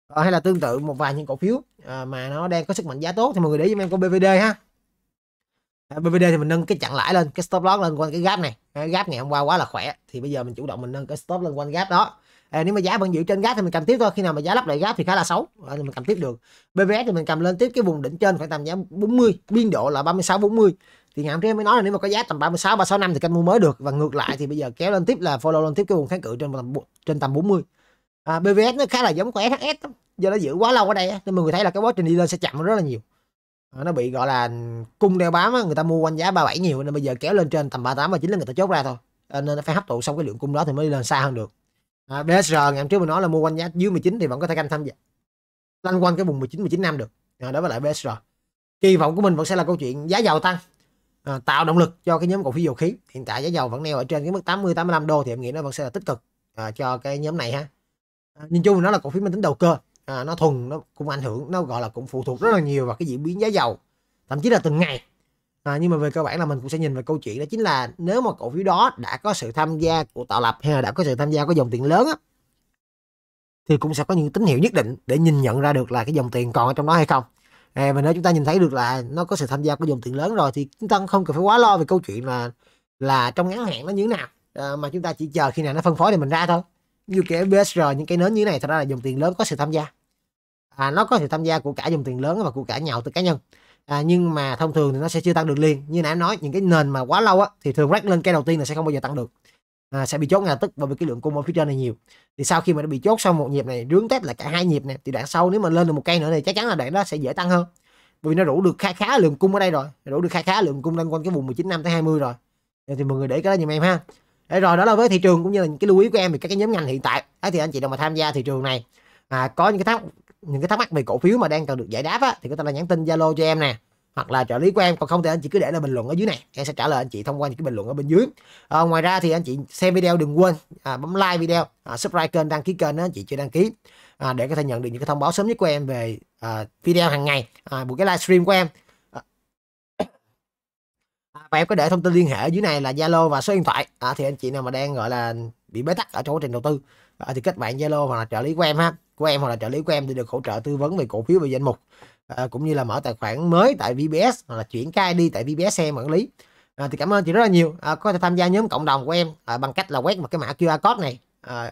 S1: à, hay là tương tự một vài những cổ phiếu à, mà nó đang có sức mạnh giá tốt thì mọi người để giúp em có BVD ha à, BVD thì mình nâng cái chặn lãi lên cái stop loss lên quanh cái gap này cái gap ngày hôm qua quá là khỏe thì bây giờ mình chủ động mình nâng cái stop lên quanh gap đó à, nếu mà giá vẫn giữ trên gap thì mình cầm tiếp thôi khi nào mà giá lắp lại gap thì khá là xấu à, thì mình cầm tiếp được bvs thì mình cầm lên tiếp cái vùng đỉnh trên khoảng tầm giá 40 biên độ là 36 40 thì ngày hôm trước mới nói là nếu mà có giá tầm 36 năm thì canh mua mới được và ngược lại thì bây giờ kéo lên tiếp là follow lên tiếp cái vùng kháng cự trên tầm trên tầm 40 à, BVS nó khá là giống của SHS do nó giữ quá lâu ở đây nên mọi người thấy là cái quá trình đi lên sẽ chậm rất là nhiều ờ, nó bị gọi là cung đeo bám người ta mua quanh giá 37 nhiều nên bây giờ kéo lên trên tầm 38 và 9 là người ta chốt ra thôi ờ, nên nó phải hấp thụ xong cái lượng cung đó thì mới đi lên xa hơn được à, BSR ngày hôm trước mình nói là mua quanh giá dưới 19 thì vẫn có thể canh tham gia lanh quanh cái vùng 19 19 năm được à, đó với lại BSR kỳ vọng của mình vẫn sẽ là câu chuyện giá dầu tăng à, tạo động lực cho cái nhóm cổ phiếu dầu khí hiện tại giá dầu vẫn neo ở trên cái mức 80 85 đô thì em nghĩ nó vẫn sẽ là tích cực à, cho cái nhóm này ha à, nhìn chung nó là cổ phiếu mang tính đầu cơ à, nó thuần nó cũng ảnh hưởng nó gọi là cũng phụ thuộc rất là nhiều vào cái diễn biến giá dầu thậm chí là từng ngày à, nhưng mà về cơ bản là mình cũng sẽ nhìn về câu chuyện đó chính là nếu mà cổ phiếu đó đã có sự tham gia của tạo lập hay là đã có sự tham gia của dòng tiền lớn á, thì cũng sẽ có những tín hiệu nhất định để nhìn nhận ra được là cái dòng tiền còn ở trong đó hay không à, và nếu chúng ta nhìn thấy được là nó có sự tham gia của dòng tiền lớn rồi thì chúng ta không cần phải quá lo về câu chuyện là là trong ngắn hạn nó như thế nào à, mà chúng ta chỉ chờ khi nào nó phân phối thì mình ra thôi như cái BSR những cái nến như thế này thật ra là dòng tiền lớn có sự tham gia à, nó có sự tham gia của cả dòng tiền lớn và của cả nhà đầu tư cá nhân à, nhưng mà thông thường thì nó sẽ chưa tăng được liền như nãy nói những cái nền mà quá lâu á thì thường rách lên cây đầu tiên là sẽ không bao giờ tăng được à, sẽ bị chốt ngay tức bởi vì cái lượng cung ở phía trên này nhiều thì sau khi mà nó bị chốt xong một nhịp này rướng test là cả hai nhịp này thì đoạn sau nếu mà lên được một cây nữa thì chắc chắn là đoạn đó sẽ dễ tăng hơn bởi vì nó đủ được khá khá lượng cung ở đây rồi đủ được khá khá lượng cung lên quanh cái vùng 19 năm tới 20 rồi thì mọi người để cái đó giùm em ha để rồi đó là với thị trường cũng như là những cái lưu ý của em về các cái nhóm ngành hiện tại Đấy, thì anh chị nào mà tham gia thị trường này à, có những cái thắc những cái thắc mắc về cổ phiếu mà đang cần được giải đáp á, thì có thể là nhắn tin Zalo cho em nè hoặc là trợ lý của em còn không thì anh chị cứ để lại bình luận ở dưới này em sẽ trả lời anh chị thông qua những cái bình luận ở bên dưới à, ngoài ra thì anh chị xem video đừng quên à, bấm like video à, subscribe kênh đăng ký kênh đó anh chị chưa đăng ký à, để có thể nhận được những cái thông báo sớm nhất của em về à, video hàng ngày à, buổi cái livestream của em à, và em có để thông tin liên hệ ở dưới này là zalo và số điện thoại à, thì anh chị nào mà đang gọi là bị bế tắc ở trong quá trình đầu tư à, thì kết bạn zalo hoặc là trợ lý của em ha của em hoặc là trợ lý của em thì được hỗ trợ tư vấn về cổ phiếu và danh mục à, cũng như là mở tài khoản mới tại VBS hoặc là chuyển cái ID tại VBS em quản lý à, thì cảm ơn chị rất là nhiều à, có thể tham gia nhóm cộng đồng của em à, bằng cách là quét một cái mã QR code này à,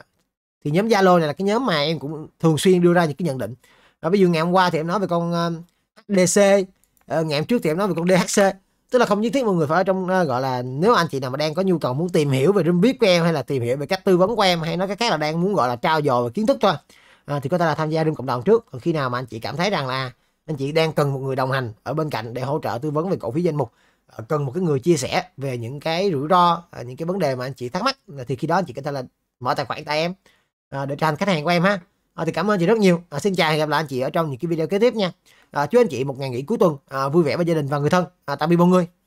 S1: thì nhóm Zalo này là cái nhóm mà em cũng thường xuyên đưa ra những cái nhận định à, ví dụ ngày hôm qua thì em nói về con à, HDC à, ngày hôm trước thì em nói về con DHC tức là không nhất thiết mọi người phải ở trong à, gọi là nếu anh chị nào mà đang có nhu cầu muốn tìm hiểu về room biết của em hay là tìm hiểu về cách tư vấn của em hay nói cái khác là đang muốn gọi là trao dồi về kiến thức thôi à, thì có thể là tham gia room cộng đồng trước còn khi nào mà anh chị cảm thấy rằng là anh chị đang cần một người đồng hành ở bên cạnh để hỗ trợ tư vấn về cổ phiếu danh mục à, cần một cái người chia sẻ về những cái rủi ro à, những cái vấn đề mà anh chị thắc mắc thì khi đó anh chị có thể là mở tài khoản tại em à, để trở thành khách hàng của em ha à, thì cảm ơn chị rất nhiều à, xin chào hẹn gặp lại anh chị ở trong những cái video kế tiếp nha à, chúc anh chị một ngày nghỉ cuối tuần à, vui vẻ với gia đình và người thân à, tạm biệt mọi người